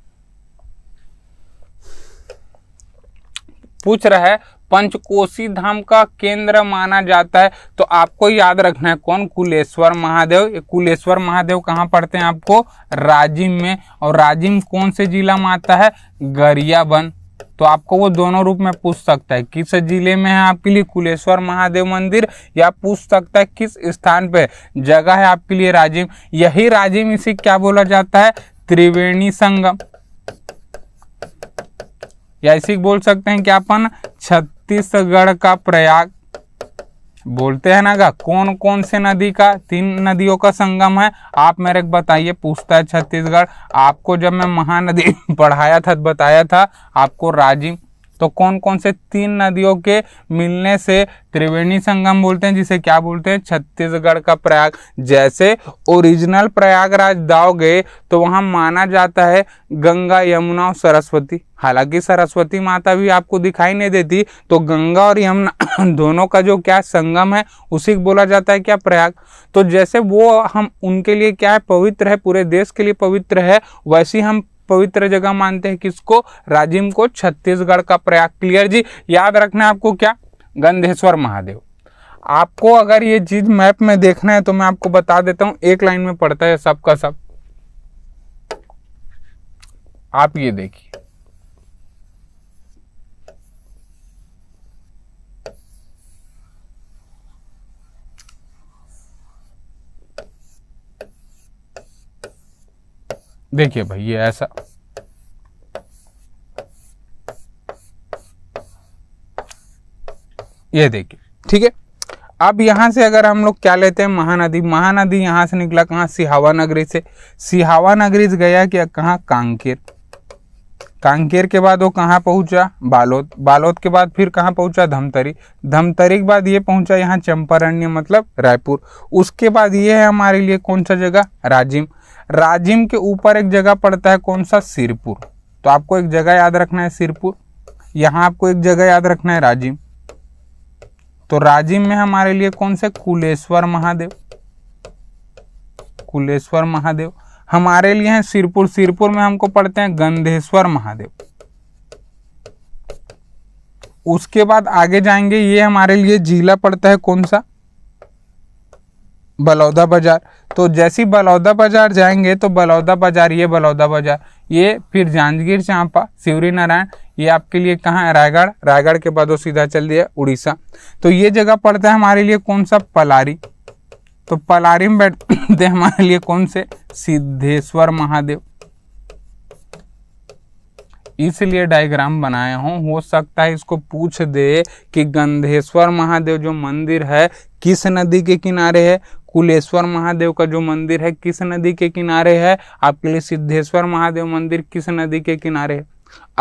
पूछ रहा है पंचकोशी धाम का केंद्र माना जाता है तो आपको याद रखना है कौन कुलेश्वर महादेव ये कुलेश्वर महादेव कहाँ पड़ते हैं आपको राजिम में और राजिम कौन से जिला में आता है गरियाबंद तो आपको वो दोनों रूप में पूछ सकता है किस जिले में है आपके लिए कुलेश्वर महादेव मंदिर या पूछ सकता है किस स्थान पे जगह है आपके लिए राजिम यही राजिम इसे क्या बोला जाता है त्रिवेणी संगम या इसी बोल सकते हैं कि अपन छत छत्तीसगढ़ का प्रयाग बोलते हैं ना का कौन कौन से नदी का तीन नदियों का संगम है आप मेरे को बताइए पूछता है छत्तीसगढ़ आपको जब मैं महानदी पढ़ाया था बताया था आपको राजीव तो कौन कौन से तीन नदियों के मिलने से त्रिवेणी संगम बोलते हैं जिसे क्या बोलते हैं छत्तीसगढ़ का प्रयाग जैसे ओरिजिनल प्रयागराज दाव गए तो वहाँ माना जाता है गंगा यमुना और सरस्वती हालांकि सरस्वती माता भी आपको दिखाई नहीं देती तो गंगा और यमुना दोनों का जो क्या संगम है उसी को बोला जाता है क्या प्रयाग तो जैसे वो हम उनके लिए क्या है पवित्र है पूरे देश के लिए पवित्र है वैसे हम पवित्र जगह मानते हैं किसको राजिम को छत्तीसगढ़ का प्रयाग क्लियर जी याद रखना है आपको क्या गंधेश्वर महादेव आपको अगर ये चीज मैप में देखना है तो मैं आपको बता देता हूं एक लाइन में पड़ता है सबका सब आप ये देखिए देखिए भाई ये ऐसा ये देखिए ठीक है अब यहां से अगर हम लोग क्या लेते हैं महानदी महानदी यहां से निकला कहा सिहावा नगरी से सिहावा नगरी से गया क्या कहा कांकेर कांकेर के बाद वो कहाँ पहुंचा बालोद बालोद के बाद फिर कहाँ पहुंचा धमतरी धमतरी के बाद ये पहुंचा यहाँ चंपारण्य मतलब रायपुर उसके बाद ये है हमारे लिए कौन सा जगह राजिम राजिम के ऊपर एक जगह पड़ता है कौन सा सिरपुर तो आपको एक जगह याद रखना है सिरपुर यहां आपको एक जगह याद रखना है राजिम तो राजिम में हमारे लिए कौन से कुलेश्वर महादेव कुलेश्वर महादेव हमारे लिए है सिरपुर सिरपुर में हमको पढ़ते हैं गंधेश्वर महादेव उसके बाद आगे जाएंगे ये हमारे लिए जिला पड़ता है कौन सा बलौदा बाज़ार तो जैसे बलौदा बाज़ार जाएंगे तो बलौदा बाज़ार ये बलौदा बाज़ार ये फिर जांजगीर चांपा शिवरी नारायण ये आपके लिए कहाँ है रायगढ़ रायगढ़ के बाद वो सीधा चल दिया उड़ीसा तो ये जगह पड़ता है हमारे लिए कौन सा पलारी तो पलारी में बैठते हमारे लिए कौन से सिद्धेश्वर महादेव इसलिए डायग्राम बनाए हों हो सकता है इसको पूछ दे कि गंधेश्वर महादेव जो मंदिर है किस नदी के किनारे है कुलेश्वर महादेव का जो मंदिर है किस नदी के किनारे है आपके लिए सिद्धेश्वर महादेव मंदिर किस नदी के किनारे है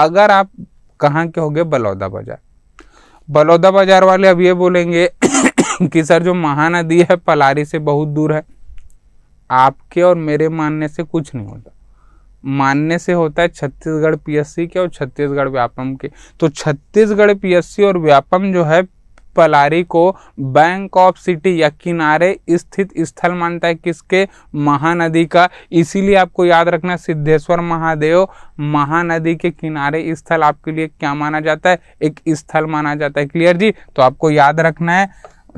अगर आप कहाँ के होंगे बलौदा बाजार बलौदा बाजार वाले अब ये बोलेंगे कि सर जो महानदी है पलारी से बहुत दूर है आपके और मेरे मानने से कुछ नहीं होता मानने से होता है छत्तीसगढ़ पीएससी के और छत्तीसगढ़ व्यापम के तो छत्तीसगढ़ पीएससी और व्यापम जो है पलारी को बैंक ऑफ सिटी या किनारे स्थित स्थल मानता है किसके महानदी का इसीलिए आपको याद रखना सिद्धेश्वर महादेव महानदी के किनारे स्थल आपके लिए क्या माना जाता है एक स्थल माना जाता है क्लियर जी तो आपको याद रखना है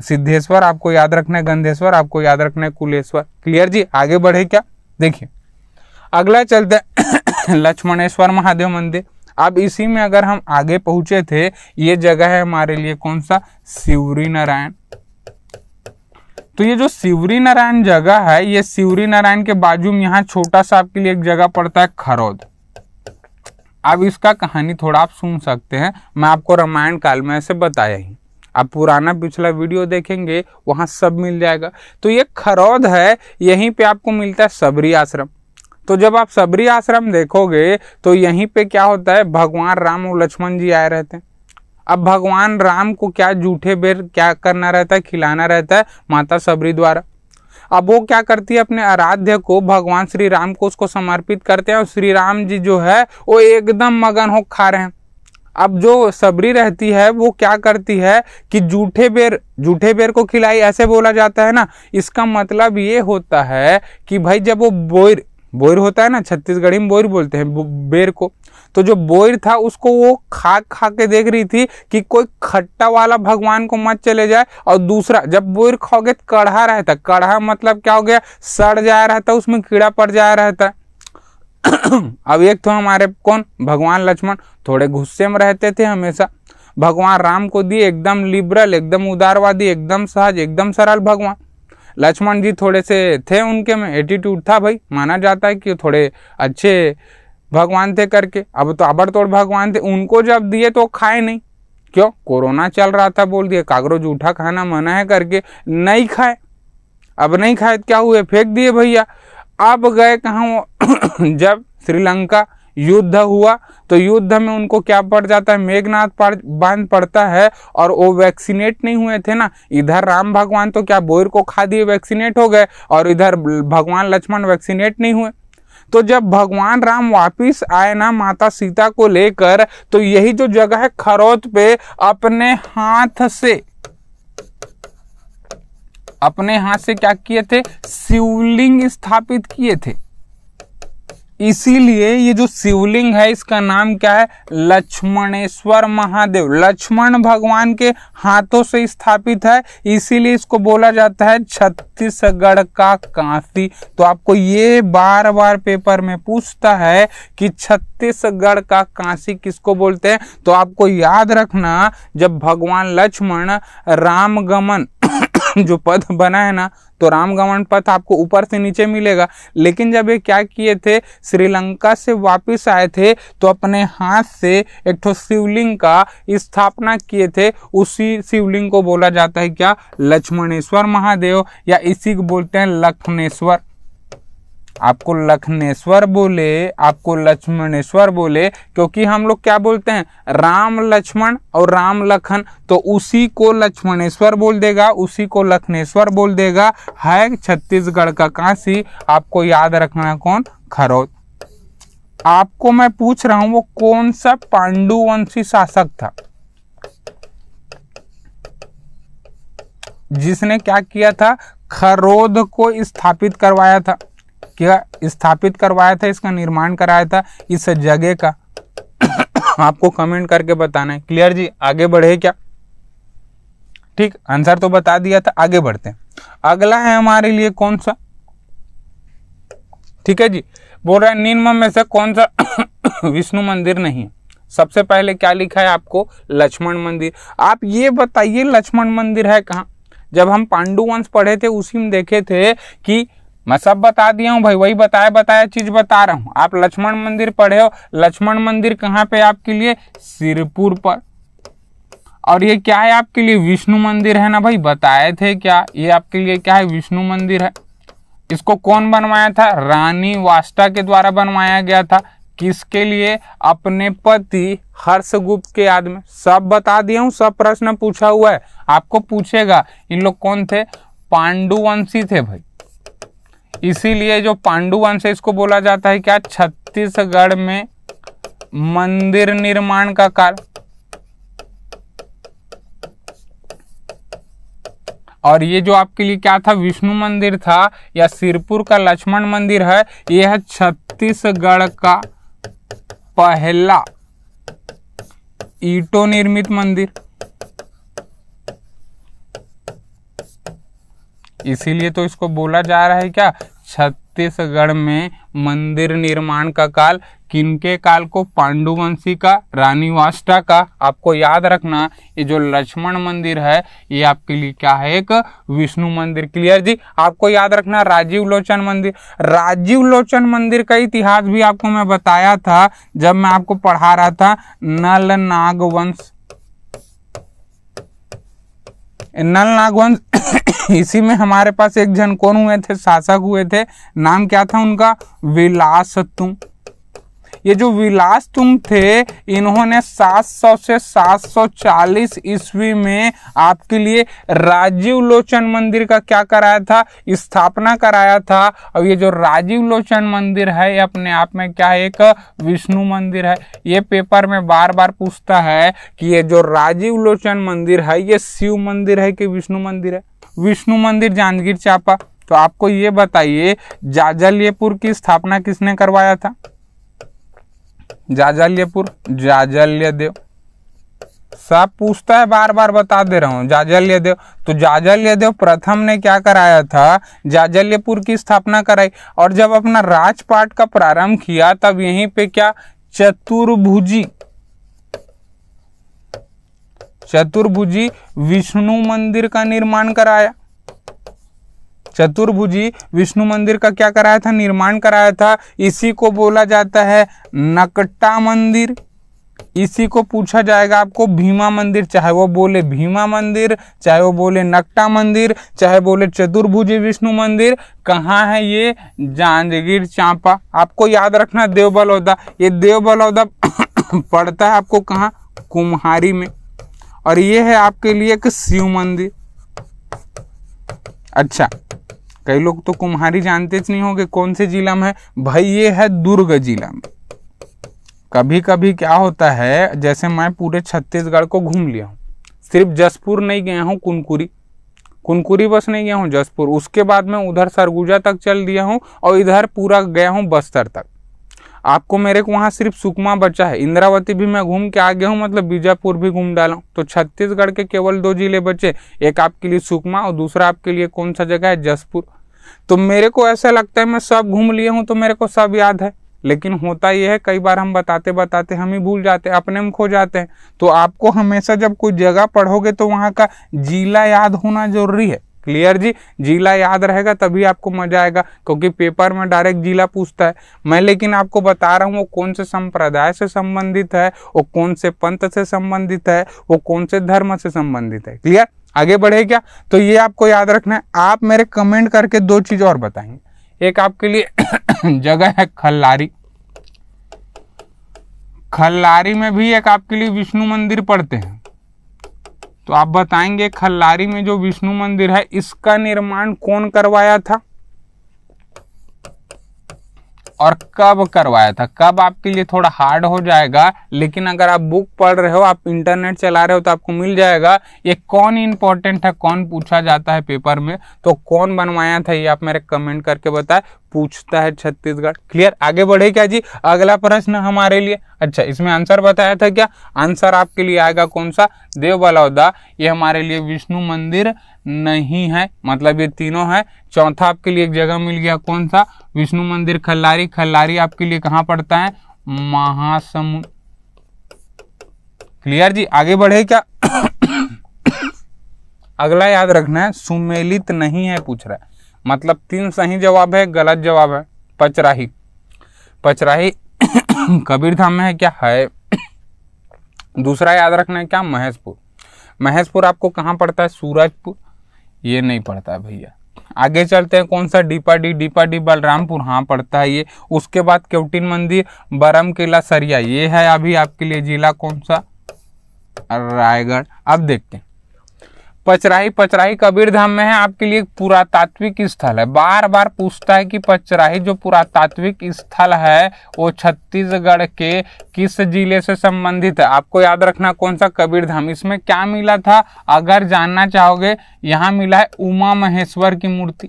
सिद्धेश्वर आपको याद रखना है गंधेश्वर आपको याद रखना है कुलेश्वर क्लियर जी आगे बढ़े क्या देखिए अगला चलते लक्ष्मणेश्वर महादेव मंदिर अब इसी में अगर हम आगे पहुंचे थे ये जगह है हमारे लिए कौन सा शिवरी नारायण तो ये जो शिवरी नारायण जगह है ये शिवरी नारायण के बाजू में यहां छोटा सा आपके लिए एक जगह पड़ता है खरौद अब इसका कहानी थोड़ा आप सुन सकते हैं मैं आपको रामायण काल में ऐसे बताया ही आप पुराना पिछला वीडियो देखेंगे वहां सब मिल जाएगा तो ये खरौद है यहीं पे आपको मिलता है सबरी आश्रम तो जब आप सबरी आश्रम देखोगे तो यहीं पे क्या होता है भगवान राम और लक्ष्मण जी आए रहते हैं अब भगवान राम को क्या जूठे बेर क्या करना रहता है खिलाना रहता है माता सबरी द्वारा अब वो क्या करती है अपने आराध्य को भगवान श्री राम को उसको समर्पित करते हैं और श्री राम जी जो है वो एकदम मगन हो खा रहे हैं अब जो सबरी रहती है वो क्या करती है कि जूठे बेर जूठे बेर को खिलाई ऐसे बोला जाता है ना इसका मतलब ये होता है कि भाई जब वो बोर बोर होता है ना छत्तीसगढ़ी में बोर बोलते हैं बेर को तो जो बोर था उसको वो खा खा के देख रही थी कि कोई खट्टा वाला भगवान को मत चले जाए और दूसरा जब बोर खाओगे तो कढ़ा रहता कढ़ा मतलब क्या हो गया सड़ जाया रहता उसमें कीड़ा पड़ जाया रहता अब एक तो हमारे कौन भगवान लक्ष्मण थोड़े गुस्से में रहते थे हमेशा भगवान राम को दिए एकदम लिबरल एकदम उदारवादी एकदम सहज एकदम सरल भगवान लक्ष्मण जी थोड़े से थे उनके में एटीट्यूड था भाई माना जाता है कि थोड़े अच्छे भगवान थे करके अब तो तोड़ भगवान थे उनको जब दिए तो खाए नहीं क्यों कोरोना चल रहा था बोल दिए कागरो जूठा खाना मना है करके नहीं खाए अब नहीं खाए तो क्या हुए फेंक दिए भैया अब गए कहाँ जब श्रीलंका युद्ध हुआ तो युद्ध में उनको क्या पड़ जाता है मेघनाथ बांध पड़ता है और वो वैक्सीनेट नहीं हुए थे ना इधर राम भगवान तो क्या बोर को खा दिए वैक्सीनेट हो गए और इधर भगवान लक्ष्मण वैक्सीनेट नहीं हुए तो जब भगवान राम वापिस आए ना माता सीता को लेकर तो यही जो जगह है खरोत पे अपने हाथ से अपने हाथ से क्या किए थे शिवलिंग स्थापित किए थे इसीलिए ये जो शिवलिंग है इसका नाम क्या है लक्ष्मणेश्वर महादेव लक्ष्मण भगवान के हाथों से स्थापित है इसीलिए इसको बोला जाता है छत्तीसगढ़ का काशी तो आपको ये बार बार पेपर में पूछता है कि छत्तीस छत्तीसगढ़ का काशी किसको बोलते हैं तो आपको याद रखना जब भगवान लक्ष्मण रामगमन जो पद बना है ना तो रामगमन पथ आपको ऊपर से नीचे मिलेगा लेकिन जब ये क्या किए थे श्रीलंका से वापस आए थे तो अपने हाथ से एक ठो शिवलिंग का स्थापना किए थे उसी शिवलिंग को बोला जाता है क्या लक्ष्मणेश्वर महादेव या इसी को बोलते हैं लखनेश्वर आपको लखनेश्वर बोले आपको लक्ष्मणेश्वर बोले क्योंकि हम लोग क्या बोलते हैं राम लक्ष्मण और राम लखन तो उसी को लक्ष्मणेश्वर बोल देगा उसी को लखनेश्वर बोल देगा है छत्तीसगढ़ का काशी आपको याद रखना कौन खरोद आपको मैं पूछ रहा हूं वो कौन सा पांडुवंशी शासक था जिसने क्या किया था खरोध को स्थापित करवाया था क्या स्थापित करवाया था इसका निर्माण कराया था इस जगह का आपको कमेंट करके बताना है क्लियर जी आगे बढ़े क्या ठीक आंसर तो बता दिया था आगे बढ़ते हैं अगला है हमारे लिए कौन सा ठीक है जी बोल रहा है निम्न में से कौन सा विष्णु मंदिर नहीं है सबसे पहले क्या लिखा है आपको लक्ष्मण मंदिर आप ये बताइए लक्ष्मण मंदिर है कहाँ जब हम पांडु वंश पढ़े थे उसी में देखे थे कि मैं सब बता दिया हूँ भाई वही बताया बताया चीज बता रहा हूँ आप लक्ष्मण मंदिर पढ़े हो लक्ष्मण मंदिर कहाँ पे आपके लिए सिरपुर पर और ये क्या है आपके लिए विष्णु मंदिर है ना भाई बताए थे क्या ये आपके लिए क्या है विष्णु मंदिर है इसको कौन बनवाया था रानी वास्ता के द्वारा बनवाया गया था किसके लिए अपने पति हर्षगुप्त के याद में सब बता दिया हूँ सब प्रश्न पूछा हुआ है आपको पूछेगा इन लोग कौन थे पांडुवंशी थे भाई इसीलिए जो पांडुवंश है इसको बोला जाता है क्या छत्तीसगढ़ में मंदिर निर्माण का कार्य और ये जो आपके लिए क्या था विष्णु मंदिर था या सिरपुर का लक्ष्मण मंदिर है ये है छत्तीसगढ़ का पहला ईटो निर्मित मंदिर इसीलिए तो इसको बोला जा रहा है क्या छत्तीसगढ़ में मंदिर निर्माण का काल किनके काल को पांडुवंशी का रानी वास्टा का आपको याद रखना ये जो लक्ष्मण मंदिर है ये आपके लिए क्या है एक विष्णु मंदिर क्लियर जी आपको याद रखना राजीव लोचन मंदिर राजीव लोचन मंदिर का इतिहास भी आपको मैं बताया था जब मैं आपको पढ़ा रहा था नल नाग वंश नल नागवंश इसी में हमारे पास एक जन कौन हुए थे शासक हुए थे नाम क्या था उनका विलासतु ये जो विलास तुंग थे इन्होंने 700 से 740 ईस्वी में आपके लिए राजीव लोचन मंदिर का क्या कराया था स्थापना कराया था और ये जो राजीव लोचन मंदिर है ये अपने आप में क्या है एक विष्णु मंदिर है ये पेपर में बार बार पूछता है कि ये जो राजीव लोचन मंदिर है ये शिव मंदिर है कि विष्णु मंदिर है विष्णु मंदिर जांजगीर चापा तो आपको ये बताइए जाजलियपुर की स्थापना किसने करवाया था जाजल्यपुर जाजल्य देव सब पूछता है बार बार बता दे रहा हूँ जाजल्य देव तो जाजल्य देव प्रथम ने क्या कराया था जाजल्यपुर की स्थापना कराई और जब अपना राजपाट का प्रारंभ किया तब यहीं पे क्या चतुर्भुजी चतुर्भुजी विष्णु मंदिर का निर्माण कराया चतुर्भुजी विष्णु मंदिर का क्या कराया था निर्माण कराया था इसी को बोला जाता है नकट्टा मंदिर इसी को पूछा जाएगा आपको भीमा मंदिर चाहे वो बोले भीमा मंदिर चाहे वो बोले नकटा मंदिर चाहे बोले चतुर्भुजी विष्णु मंदिर कहाँ है ये जांजगीर चांपा आपको याद रखना देवबलौदा ये देवबलौदा पड़ता है आपको कहाँ कुम्हारी में और ये है आपके लिए एक शिव मंदिर अच्छा कई लोग तो कुम्हारी जानते तो नहीं होंगे कौन से जिला में है भाई ये है दुर्ग जिला में कभी कभी क्या होता है जैसे मैं पूरे छत्तीसगढ़ को घूम लिया हूँ सिर्फ जसपुर नहीं गया हूँ कुनकुरी कुनकुरी बस नहीं गया हूँ जसपुर उसके बाद मैं उधर सरगुजा तक चल दिया हूँ और इधर पूरा गया हूँ बस्तर तक आपको मेरे को वहाँ सिर्फ सुकमा बचा है इंद्रावती भी मैं घूम के आ गया हूँ मतलब बीजापुर भी घूम डाला हूँ तो छत्तीसगढ़ के केवल दो जिले बचे एक आपके लिए सुकमा और दूसरा आपके लिए कौन सा जगह है जसपुर तो मेरे को ऐसा लगता है मैं सब घूम लिया हूँ तो मेरे को सब याद है लेकिन होता यह है कई बार हम बताते बताते हम ही भूल जाते हैं अपने में खो जाते हैं तो आपको हमेशा जब कोई जगह पढ़ोगे तो वहाँ का जिला याद होना जरूरी है क्लियर जी जिला याद रहेगा तभी आपको मजा आएगा क्योंकि पेपर में डायरेक्ट जिला पूछता है मैं लेकिन आपको बता रहा हूँ वो कौन से संप्रदाय से संबंधित है वो कौन से पंथ से संबंधित है वो कौन से धर्म से संबंधित है क्लियर आगे बढ़े क्या तो ये आपको याद रखना है आप मेरे कमेंट करके दो चीज़ और बताएंगे एक आपके लिए जगह है खल्लारी खल्लारी में भी एक आपके लिए विष्णु मंदिर पड़ते हैं तो आप बताएंगे खल्लारी में जो विष्णु मंदिर है इसका निर्माण कौन करवाया था और कब करवाया था कब आपके लिए थोड़ा हार्ड हो जाएगा लेकिन अगर आप बुक पढ़ रहे हो आप इंटरनेट चला रहे हो तो आपको मिल जाएगा ये कौन इंपॉर्टेंट है कौन पूछा जाता है पेपर में तो कौन बनवाया था ये आप मेरे कमेंट करके बताए पूछता है छत्तीसगढ़ क्लियर आगे बढ़े क्या जी अगला प्रश्न हमारे लिए अच्छा इसमें आंसर बताया था क्या आंसर आपके लिए आएगा कौन सा देव बलौदा ये हमारे लिए विष्णु मंदिर नहीं है मतलब ये तीनों है चौथा आपके लिए एक जगह मिल गया कौन सा विष्णु मंदिर खल्लारी खल्लारी आपके लिए कहाँ पड़ता है महासमुंद क्लियर जी आगे बढ़े क्या अगला याद रखना है सुमेलित नहीं है पूछ रहा है मतलब तीन सही जवाब है गलत जवाब है पचराही पचराही कबीरधाम में है क्या है दूसरा याद रखना है क्या महेशपुर महेशपुर आपको कहाँ पड़ता है सूरजपुर ये नहीं पड़ता है भैया आगे चलते हैं कौन सा डीपा डी डीपा डी बलरामपुर हाँ पड़ता है ये उसके बाद केवटिन मंदिर बरम किला सरिया ये है अभी आपके लिए जिला कौन सा रायगढ़ अब देखते हैं पचराही पचराही कबीर धाम में है आपके लिए पुरातात्विक स्थल है बार बार पूछता है कि पचराही जो पुरातात्विक स्थल है वो छत्तीसगढ़ के किस जिले से संबंधित है आपको याद रखना कौन सा कबीर धाम इसमें क्या मिला था अगर जानना चाहोगे यहाँ मिला है उमा महेश्वर की मूर्ति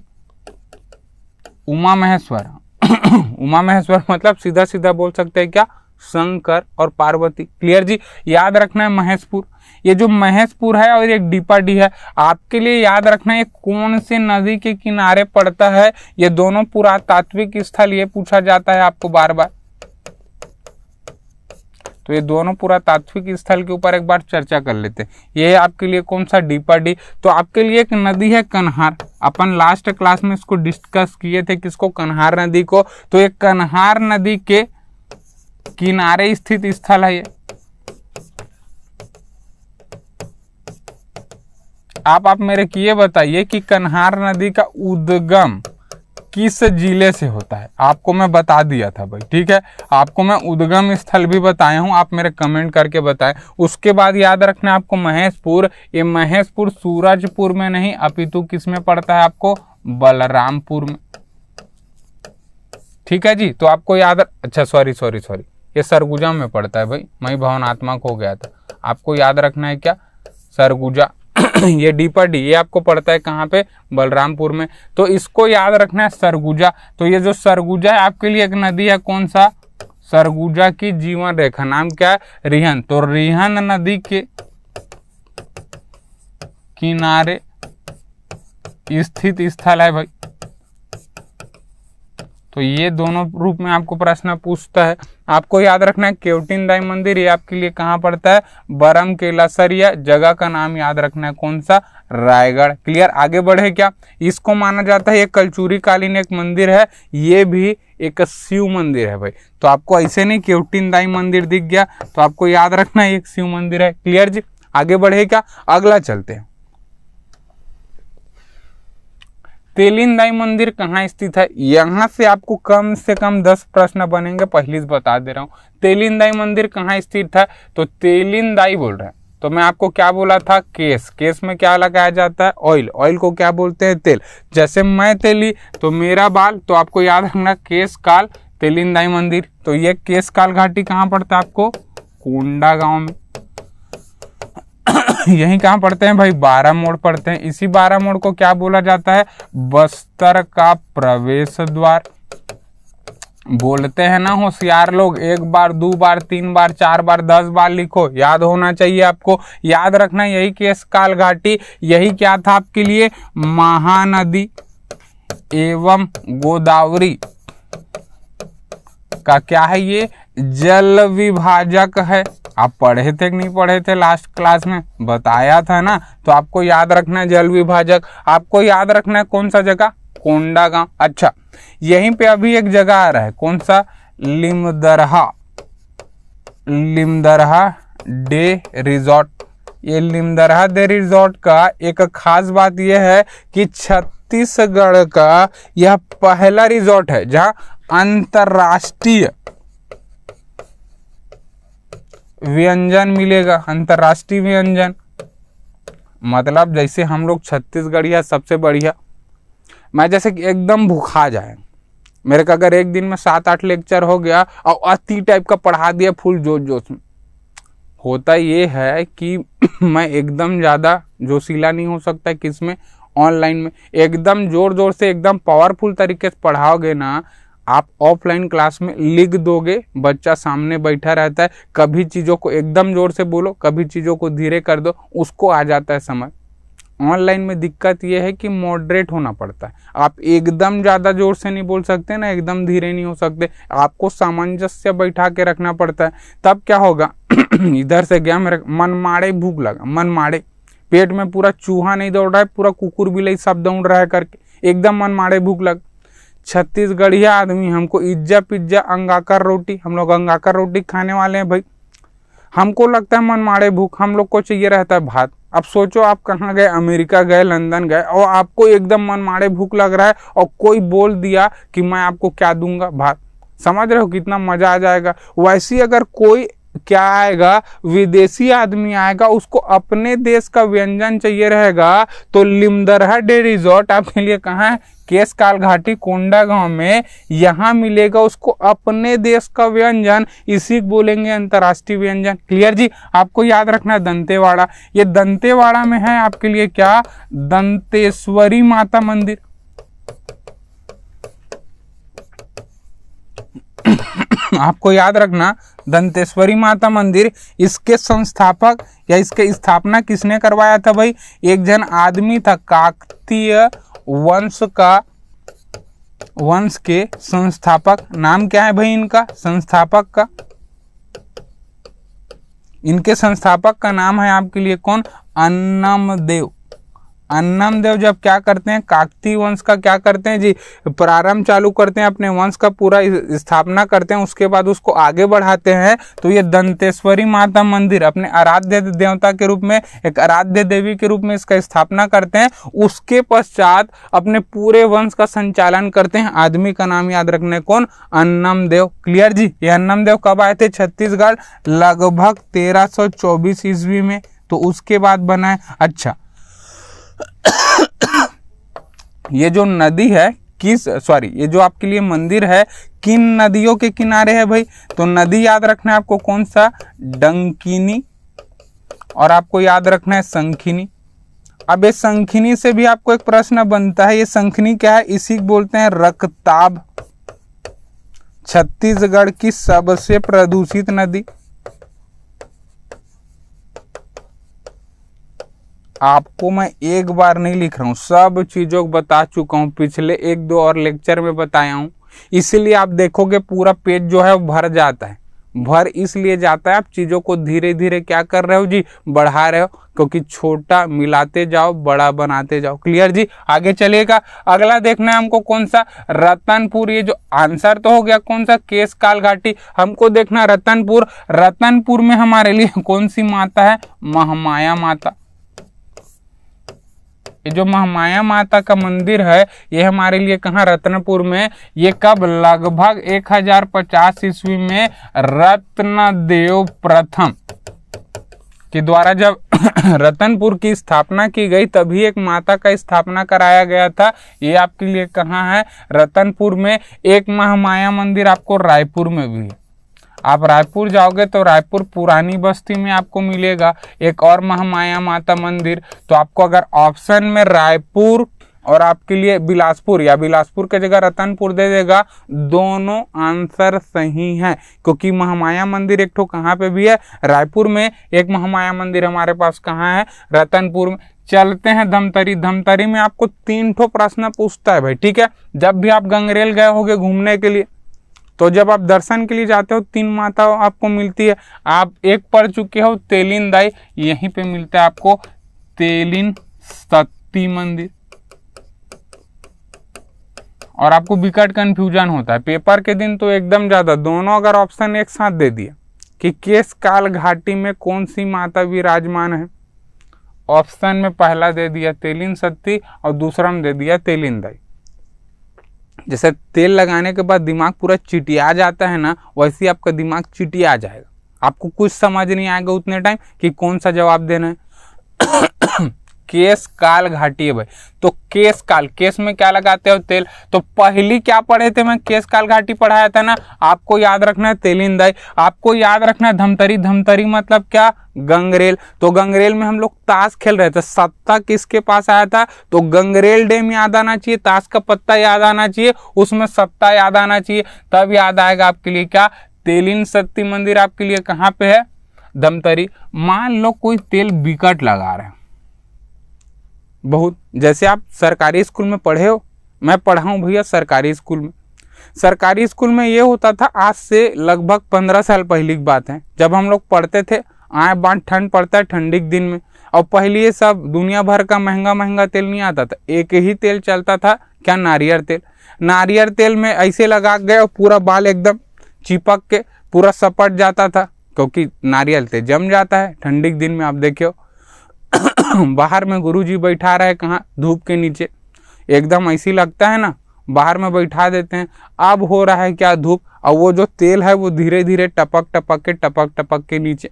उमा महेश्वर उमा महेश्वर मतलब सीधा सीधा बोल सकते हैं क्या शंकर और पार्वती क्लियर जी याद रखना है महेशपुर ये जो महेशपुर है और एक डीपाडी है आपके लिए याद रखना ये कौन से नदी के किनारे पड़ता है ये दोनों पुरातात्विक स्थल ये पूछा जाता है आपको बार बार तो ये दोनों पुरातात्विक स्थल के ऊपर एक बार चर्चा कर लेते हैं ये आपके लिए कौन सा डीपा डी तो आपके लिए एक नदी है कन्हार अपन लास्ट क्लास में इसको डिस्कस किए थे किसको कन्हार नदी को तो ये कन्हार नदी के किनारे स्थित स्थल है ये आप आप मेरे किए बताइए कि कन्हार नदी का उद्गम किस जिले से होता है आपको मैं बता दिया था भाई ठीक है आपको मैं उद्गम स्थल भी बताया हूँ आप मेरे कमेंट करके बताएं उसके बाद याद रखना आपको महेशपुर ये महेशपुर सूरजपुर में नहीं अपितु किस में पड़ता है आपको बलरामपुर में ठीक है जी तो आपको याद अच्छा सॉरी सॉरी सॉरी ये सरगुजा में पड़ता है भाई मई भवनात्मक हो गया था आपको याद रखना है क्या सरगुजा ये डीपर डी ये आपको पड़ता है कहाँ पे बलरामपुर में तो इसको याद रखना है सरगुजा तो ये जो सरगुजा है आपके लिए एक नदी है कौन सा सरगुजा की जीवन रेखा नाम क्या है रिहन तो रिहन नदी के किनारे स्थित स्थल है भाई तो ये दोनों रूप में आपको प्रश्न पूछता है आपको याद रखना है केवटीन दाई मंदिर ये आपके लिए कहाँ पड़ता है बरम केला सरिया जगह का नाम याद रखना है कौन सा रायगढ़ क्लियर आगे बढ़े क्या इसको माना जाता है ये कलचूरी कालीन एक मंदिर है ये भी एक शिव मंदिर है भाई तो आपको ऐसे नहीं केवटीन दाई मंदिर दिख गया तो आपको याद रखना है एक शिव मंदिर है क्लियर जी आगे बढ़े क्या अगला चलते हैं तेलिनदाई मंदिर कहाँ स्थित है यहाँ से आपको कम से कम दस प्रश्न बनेंगे पहले से बता दे रहा हूँ तेलिनदाई मंदिर कहाँ स्थित है तो तेलिनदाई बोल रहे हैं तो मैं आपको क्या बोला था केस केस में क्या लगाया जाता है ऑयल ऑयल को क्या बोलते हैं तेल जैसे मैं तेली तो मेरा बाल तो आपको याद रखना केस काल तेलिनदाई मंदिर तो ये केस काल घाटी कहाँ पड़ता है आपको कोंडा गाँव में यही कहाँ पढ़ते हैं भाई बारह मोड़ पढ़ते हैं इसी बारह मोड़ को क्या बोला जाता है बस्तर का प्रवेश द्वार बोलते हैं ना होशियार लोग एक बार दो बार तीन बार चार बार दस बार लिखो याद होना चाहिए आपको याद रखना यही केस काल घाटी यही क्या था आपके लिए महानदी एवं गोदावरी का क्या है ये जल विभाजक है आप पढ़े थे कि नहीं पढ़े थे लास्ट क्लास में बताया था ना तो आपको याद रखना है जल विभाजक आपको याद रखना है कौन सा जगह कोंडा गांव अच्छा यहीं पे अभी एक जगह आ रहा है कौन सा लिमदरहा लिमदरहा डे रिजॉर्ट ये लिमदरहा डे रिजॉर्ट का एक खास बात यह है कि छत्तीसगढ़ का यह पहला रिजॉर्ट है जहां अंतर्राष्ट्रीय व्यंजन मिलेगा अंतर्राष्ट्रीय व्यंजन मतलब जैसे हम लोग छत्तीसगढ़िया सबसे बढ़िया मैं जैसे एकदम भूखा जाए मेरे का अगर एक दिन में सात आठ लेक्चर हो गया और अति टाइप का पढ़ा दिया फुल जोश जोश में होता ये है कि मैं एकदम ज़्यादा जोशीला नहीं हो सकता किस में ऑनलाइन में एकदम ज़ोर ज़ोर से एकदम पावरफुल तरीके से पढ़ाओगे ना आप ऑफलाइन क्लास में लिख दोगे बच्चा सामने बैठा रहता है कभी चीज़ों को एकदम जोर से बोलो कभी चीज़ों को धीरे कर दो उसको आ जाता है समझ ऑनलाइन में दिक्कत यह है कि मॉडरेट होना पड़ता है आप एकदम ज़्यादा जोर से नहीं बोल सकते ना एकदम धीरे नहीं हो सकते आपको सामंजस्य बैठा के रखना पड़ता है तब क्या होगा इधर से गया मेरे मन मारे भूख लगा मन मारे पेट में पूरा चूहा नहीं दौड़ रहा है पूरा कुकुर बिलई सब दौड़ रहा है करके एकदम मन मारे भूख लगा छत्तीसगढ़िया आदमी हमको इज्जा पिज्जा अंगाकर रोटी हम लोग अंगाकर रोटी खाने वाले हैं भाई हमको लगता है मनमाड़े भूख हम लोग को चाहिए रहता है भात अब सोचो आप कहाँ गए अमेरिका गए लंदन गए और आपको एकदम मनमाड़े भूख लग रहा है और कोई बोल दिया कि मैं आपको क्या दूंगा भात समझ रहे हो कितना मज़ा आ जाएगा वैसे अगर कोई क्या आएगा विदेशी आदमी आएगा उसको अपने देश का व्यंजन चाहिए रहेगा तो लिमदरहा डे रिजॉर्ट आपके लिए कहाँ है केस घाटी कोंडा गांव में यहां मिलेगा उसको अपने देश का व्यंजन इसी बोलेंगे अंतर्राष्ट्रीय व्यंजन क्लियर जी आपको याद रखना है दंतेवाड़ा ये दंतेवाड़ा में है आपके लिए क्या दंतेश्वरी माता मंदिर आपको याद रखना दंतेश्वरी माता मंदिर इसके संस्थापक या इसके स्थापना किसने करवाया था भाई एक जन आदमी था काकतीय वंश का वंश के संस्थापक नाम क्या है भाई इनका संस्थापक का इनके संस्थापक का नाम है आपके लिए कौन अन्नमदेव अन्नम देव जब क्या करते हैं काकती वंश का क्या करते हैं जी प्रारंभ चालू करते हैं अपने वंश का पूरा स्थापना करते हैं उसके बाद उसको आगे बढ़ाते हैं तो ये दंतेश्वरी माता मंदिर अपने आराध्य देवता के रूप में एक आराध्य देवी के रूप में इसका स्थापना करते हैं उसके पश्चात अपने पूरे वंश का संचालन करते हैं आदमी का नाम याद रखने कौन अन्नम देव क्लियर जी ये अन्नम देव कब आए थे छत्तीसगढ़ लगभग चौबीस ईस्वी में तो उसके बाद बनाए अच्छा ये जो नदी है किस सॉरी ये जो आपके लिए मंदिर है किन नदियों के किनारे है भाई तो नदी याद रखना है आपको कौन सा डंकिनी और आपको याद रखना है संखिनी अब ये संखिनी से भी आपको एक प्रश्न बनता है ये संखिनी क्या है इसी बोलते हैं रक्ताब छत्तीसगढ़ की सबसे प्रदूषित नदी आपको मैं एक बार नहीं लिख रहा हूँ सब चीज़ों को बता चुका हूँ पिछले एक दो और लेक्चर में बताया हूँ इसलिए आप देखोगे पूरा पेज जो है वो भर जाता है भर इसलिए जाता है आप चीज़ों को धीरे धीरे क्या कर रहे हो जी बढ़ा रहे हो क्योंकि छोटा मिलाते जाओ बड़ा बनाते जाओ क्लियर जी आगे चलिएगा अगला देखना है हमको कौन सा रतनपुर ये जो आंसर तो हो गया कौन सा केस काल घाटी हमको देखना रतनपुर रतनपुर में हमारे लिए कौन सी माता है महामाया माता ये जो महामाया माता का मंदिर है ये हमारे लिए कहाँ रत्नपुर में ये कब लगभग 1050 ईस्वी में रत्नदेव प्रथम के द्वारा जब रतनपुर की स्थापना की गई तभी एक माता का स्थापना कराया गया था ये आपके लिए कहाँ है रतनपुर में एक महामाया मंदिर आपको रायपुर में भी है आप रायपुर जाओगे तो रायपुर पुरानी बस्ती में आपको मिलेगा एक और महामाया माता मंदिर तो आपको अगर ऑप्शन में रायपुर और आपके लिए बिलासपुर या बिलासपुर के जगह रतनपुर दे देगा दोनों आंसर सही हैं क्योंकि महामाया मंदिर एक ठो कहाँ पे भी है रायपुर में एक महामाया मंदिर हमारे पास कहाँ है रतनपुर में चलते हैं धमतरी धमतरी में आपको तीन ठो प्रश्न पूछता है भाई ठीक है जब भी आप गंगरेल गए होगे घूमने के लिए तो जब आप दर्शन के लिए जाते हो तीन माता आपको मिलती है आप एक पढ़ चुके हो तेलिन दाई यहीं पे मिलता है आपको तेलिन शक्ति मंदिर और आपको विकट कन्फ्यूजन होता है पेपर के दिन तो एकदम ज़्यादा दोनों अगर ऑप्शन एक साथ दे दिया कि केस काल घाटी में कौन सी माता विराजमान है ऑप्शन में पहला दे दिया तेलिन सत्ती और दूसरा में दे दिया तेलिन दाई जैसे तेल लगाने के बाद दिमाग पूरा चिटिया जाता है ना वैसे आपका दिमाग चिटिया जाएगा आपको कुछ समझ नहीं आएगा उतने टाइम कि कौन सा जवाब देना है केस काल घाटी है भाई तो केस काल केस में क्या लगाते हो तेल तो पहली क्या पढ़े थे मैं केस काल घाटी पढ़ाया था ना आपको याद रखना है दाई आपको याद रखना है धमतरी धमतरी मतलब क्या गंगरेल तो गंगरेल में हम लोग ताश खेल रहे थे सत्ता किसके पास आया था तो गंगरेल डैम याद आना चाहिए ताश का पत्ता याद आना चाहिए उसमें सत्ता याद आना चाहिए तब याद आएगा आपके लिए क्या तेलिन शक्ति मंदिर आपके लिए कहाँ पे है धमतरी मान लो कोई तेल बिकट लगा रहे हैं बहुत जैसे आप सरकारी स्कूल में पढ़े हो मैं पढ़ा हूँ भैया सरकारी स्कूल में सरकारी स्कूल में ये होता था आज से लगभग पंद्रह साल पहले की बात है जब हम लोग पढ़ते थे आए बाँ ठंड पड़ता है ठंडी के दिन में और पहले ये सब दुनिया भर का महंगा महंगा तेल नहीं आता था एक ही तेल चलता था क्या नारियल तेल नारियल तेल में ऐसे लगा गए और पूरा बाल एकदम चिपक के पूरा सपट जाता था क्योंकि नारियल तेल जम जाता है ठंडी के दिन में आप देखियो बाहर में गुरुजी बैठा रहे कहाँ धूप के नीचे एकदम ऐसी लगता है ना बाहर में बैठा देते हैं अब हो रहा है क्या धूप और वो जो तेल है वो धीरे धीरे टपक टपक के टपक टपक के नीचे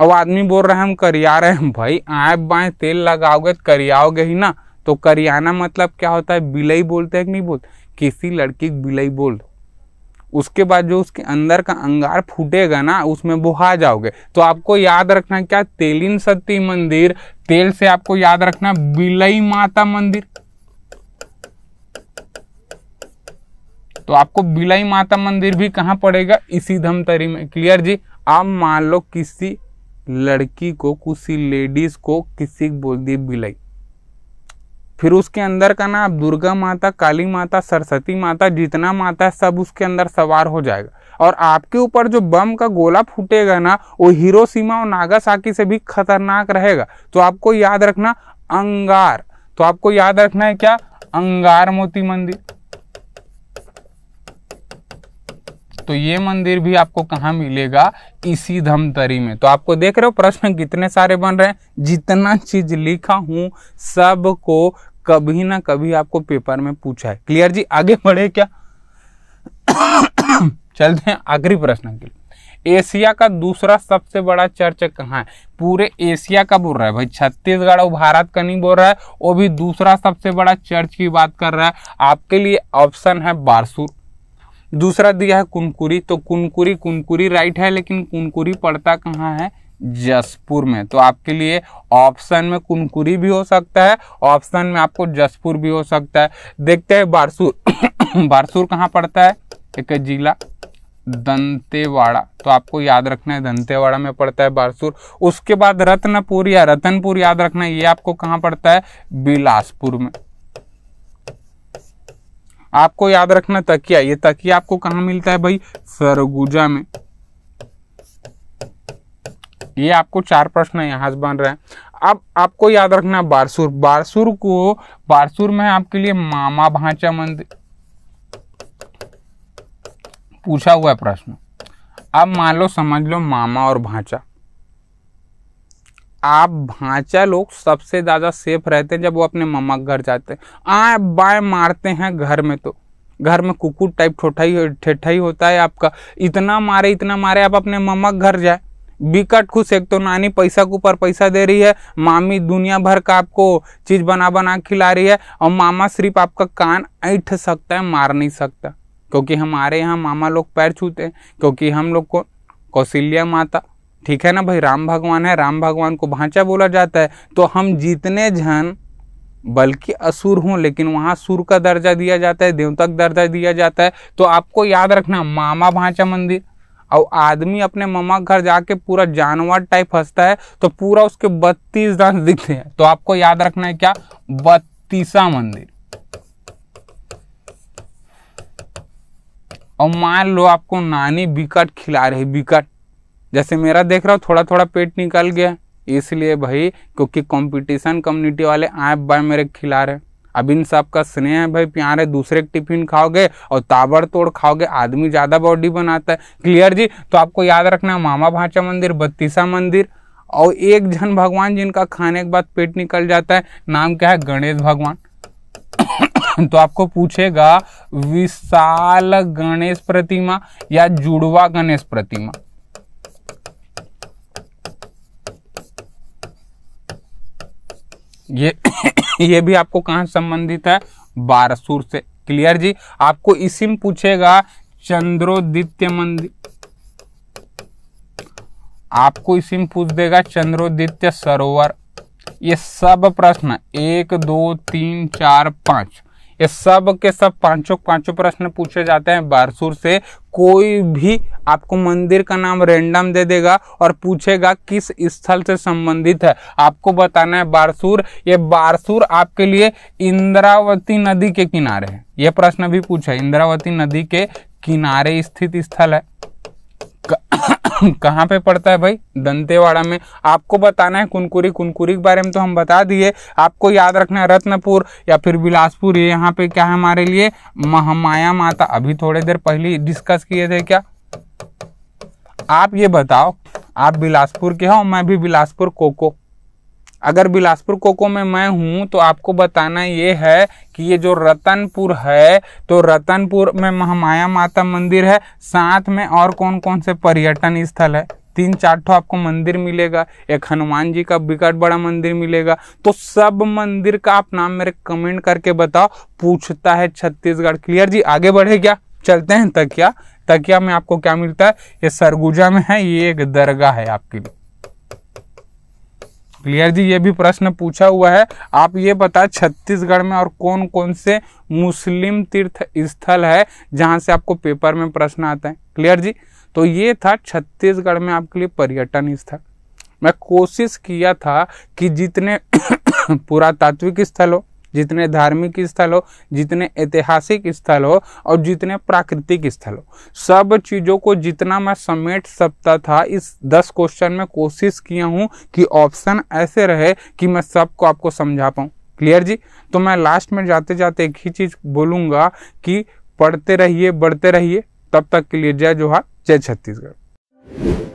अब आदमी बोल रहे हैं हम करिया रहे हैं भाई आए बाएं तेल लगाओगे तो करियाओगे ही ना तो करियाना मतलब क्या होता है बिलई बोलते हैं कि नहीं बोलते किसी लड़की बिलई बोल दो उसके बाद जो उसके अंदर का अंगार फूटेगा ना उसमें बुहा जाओगे तो आपको याद रखना क्या तेलिन सती मंदिर तेल से आपको याद रखना बिलई माता मंदिर तो आपको बिलई माता मंदिर भी कहाँ पड़ेगा इसी धमतरी में क्लियर जी आप मान लो किसी लड़की को किसी लेडीज को किसी बोल दी बिलई फिर उसके अंदर का ना आप दुर्गा माता काली माता सरस्वती माता जितना माता है सब उसके अंदर सवार हो जाएगा और आपके ऊपर जो बम का गोला फूटेगा ना वो हीरो सीमा और नागासाकी से भी खतरनाक रहेगा तो आपको याद रखना अंगार तो आपको याद रखना है क्या अंगार मोती मंदिर तो ये मंदिर भी आपको कहाँ मिलेगा इसी धमतरी में तो आपको देख रहे हो प्रश्न कितने सारे बन रहे हैं जितना चीज लिखा हूँ सबको कभी ना कभी आपको पेपर में पूछा है क्लियर जी आगे बढ़े क्या चलते हैं आखिरी प्रश्न के लिए एशिया का दूसरा सबसे बड़ा चर्च कहाँ है पूरे एशिया का बोल रहा है भाई छत्तीसगढ़ और भारत का नहीं बोल रहा है वो भी दूसरा सबसे बड़ा चर्च की बात कर रहा है आपके लिए ऑप्शन है बारसूर दूसरा दिया है कुनकुरी तो कुनकुरी कुनकुरी राइट है लेकिन कुनकुरी पड़ता कहाँ है जसपुर में तो आपके लिए ऑप्शन में कुनकुरी भी हो सकता है ऑप्शन में आपको जसपुर भी हो सकता है देखते हैं बारसूर बारसूर कहाँ पड़ता है एक जिला दंतेवाड़ा तो आपको याद रखना है दंतेवाड़ा में पड़ता है बारसूर उसके बाद रत्नपुर या रतनपुर याद रखना है ये आपको कहाँ पड़ता है बिलासपुर में आपको याद रखना तकिया ये तकिया आपको कहाँ मिलता है भाई सरगुजा में ये आपको चार प्रश्न यहाँ से बन रहे हैं अब आपको याद रखना बारसूर बारसूर को बारसूर में आपके लिए मामा भांचा मंदिर पूछा हुआ प्रश्न अब मान लो समझ लो मामा और भांचा आप भाचा लोग सबसे ज़्यादा सेफ रहते हैं जब वो अपने मम्मा घर जाते हैं आए बाएँ मारते हैं घर में तो घर में कुकुर टाइप ठोठाई ठेठाई होता है आपका इतना मारे इतना मारे आप अपने मम्मा घर जाए बिकट खुश एक तो नानी पैसा के ऊपर पैसा दे रही है मामी दुनिया भर का आपको चीज़ बना बना खिला रही है और मामा सिर्फ आपका कान ऐठ सकता है मार नहीं सकता क्योंकि हमारे यहाँ मामा लोग पैर छूते हैं क्योंकि हम लोग को कौशल्या माता ठीक है ना भाई राम भगवान है राम भगवान को भांचा बोला जाता है तो हम जितने जन बल्कि असुर हूं लेकिन वहाँ सुर का दर्जा दिया जाता है देवता का दर्जा दिया जाता है तो आपको याद रखना मामा भांचा मंदिर और आदमी अपने मामा घर जाके पूरा जानवर टाइप हंसता है तो पूरा उसके बत्तीस दांत दिखते हैं तो आपको याद रखना है क्या बत्तीसा मंदिर और मान लो आपको नानी बिकट खिला रही बिकट जैसे मेरा देख रहा हूँ थोड़ा थोड़ा पेट निकल गया इसलिए भाई क्योंकि कंपटीशन कम्युनिटी वाले आए बाय मेरे खिला रहे अब इन सब का स्नेह है भाई प्यार है दूसरे टिफिन खाओगे और ताबड़तोड़ खाओगे आदमी ज़्यादा बॉडी बनाता है क्लियर जी तो आपको याद रखना मामा भाचा मंदिर बत्तीसा मंदिर और एक जन भगवान जिनका खाने के बाद पेट निकल जाता है नाम क्या है गणेश भगवान तो आपको पूछेगा विशाल गणेश प्रतिमा या जुड़वा गणेश प्रतिमा ये ये भी आपको कहाँ संबंधित है बारसूर से क्लियर जी आपको इसी में पूछेगा चंद्रोदित्य मंदिर आपको इसी में पूछ देगा चंद्रोदित्य सरोवर ये सब प्रश्न एक दो तीन चार पांच ये सब के सब पांचों पांचों प्रश्न पूछे जाते हैं बारसूर से कोई भी आपको मंदिर का नाम रेंडम दे देगा और पूछेगा किस स्थल से संबंधित है आपको बताना है बारसूर ये बारसूर आपके लिए इंद्रावती नदी के किनारे है यह प्रश्न भी पूछा इंद्रावती नदी के किनारे स्थित स्थल है कहाँ पे पड़ता है भाई दंतेवाड़ा में आपको बताना है कुनकुरी कुनकुरी के बारे में तो हम बता दिए आपको याद रखना है रत्नपुर या फिर बिलासपुर ये यहाँ पे क्या है हमारे लिए महामाया माता अभी थोड़ी देर पहले डिस्कस किए थे क्या आप ये बताओ आप बिलासपुर के हो मैं भी बिलासपुर कोको अगर बिलासपुर कोको में मैं हूँ तो आपको बताना ये है कि ये जो रतनपुर है तो रतनपुर में महामाया माता मंदिर है साथ में और कौन कौन से पर्यटन स्थल है तीन चार ठो आपको मंदिर मिलेगा एक हनुमान जी का विकट बड़ा मंदिर मिलेगा तो सब मंदिर का आप नाम मेरे कमेंट करके बताओ पूछता है छत्तीसगढ़ क्लियर जी आगे बढ़े क्या चलते हैं तकिया तकिया में आपको क्या मिलता है ये सरगुजा में है ये एक दरगाह है आपके लिए क्लियर जी ये भी प्रश्न पूछा हुआ है आप ये बताए छत्तीसगढ़ में और कौन कौन से मुस्लिम तीर्थ स्थल है जहाँ से आपको पेपर में प्रश्न आता है क्लियर जी तो ये था छत्तीसगढ़ में आपके लिए पर्यटन स्थल मैं कोशिश किया था कि जितने पुरातात्विक स्थल हो जितने धार्मिक स्थल हो जितने ऐतिहासिक स्थल हो और जितने प्राकृतिक स्थल हो सब चीज़ों को जितना मैं समेट सकता था इस दस क्वेश्चन में कोशिश किया हूँ कि ऑप्शन ऐसे रहे कि मैं सबको आपको समझा पाऊँ क्लियर जी तो मैं लास्ट में जाते जाते एक ही चीज़ बोलूँगा कि पढ़ते रहिए बढ़ते रहिए तब तक के लिए जय जोहार जय छत्तीसगढ़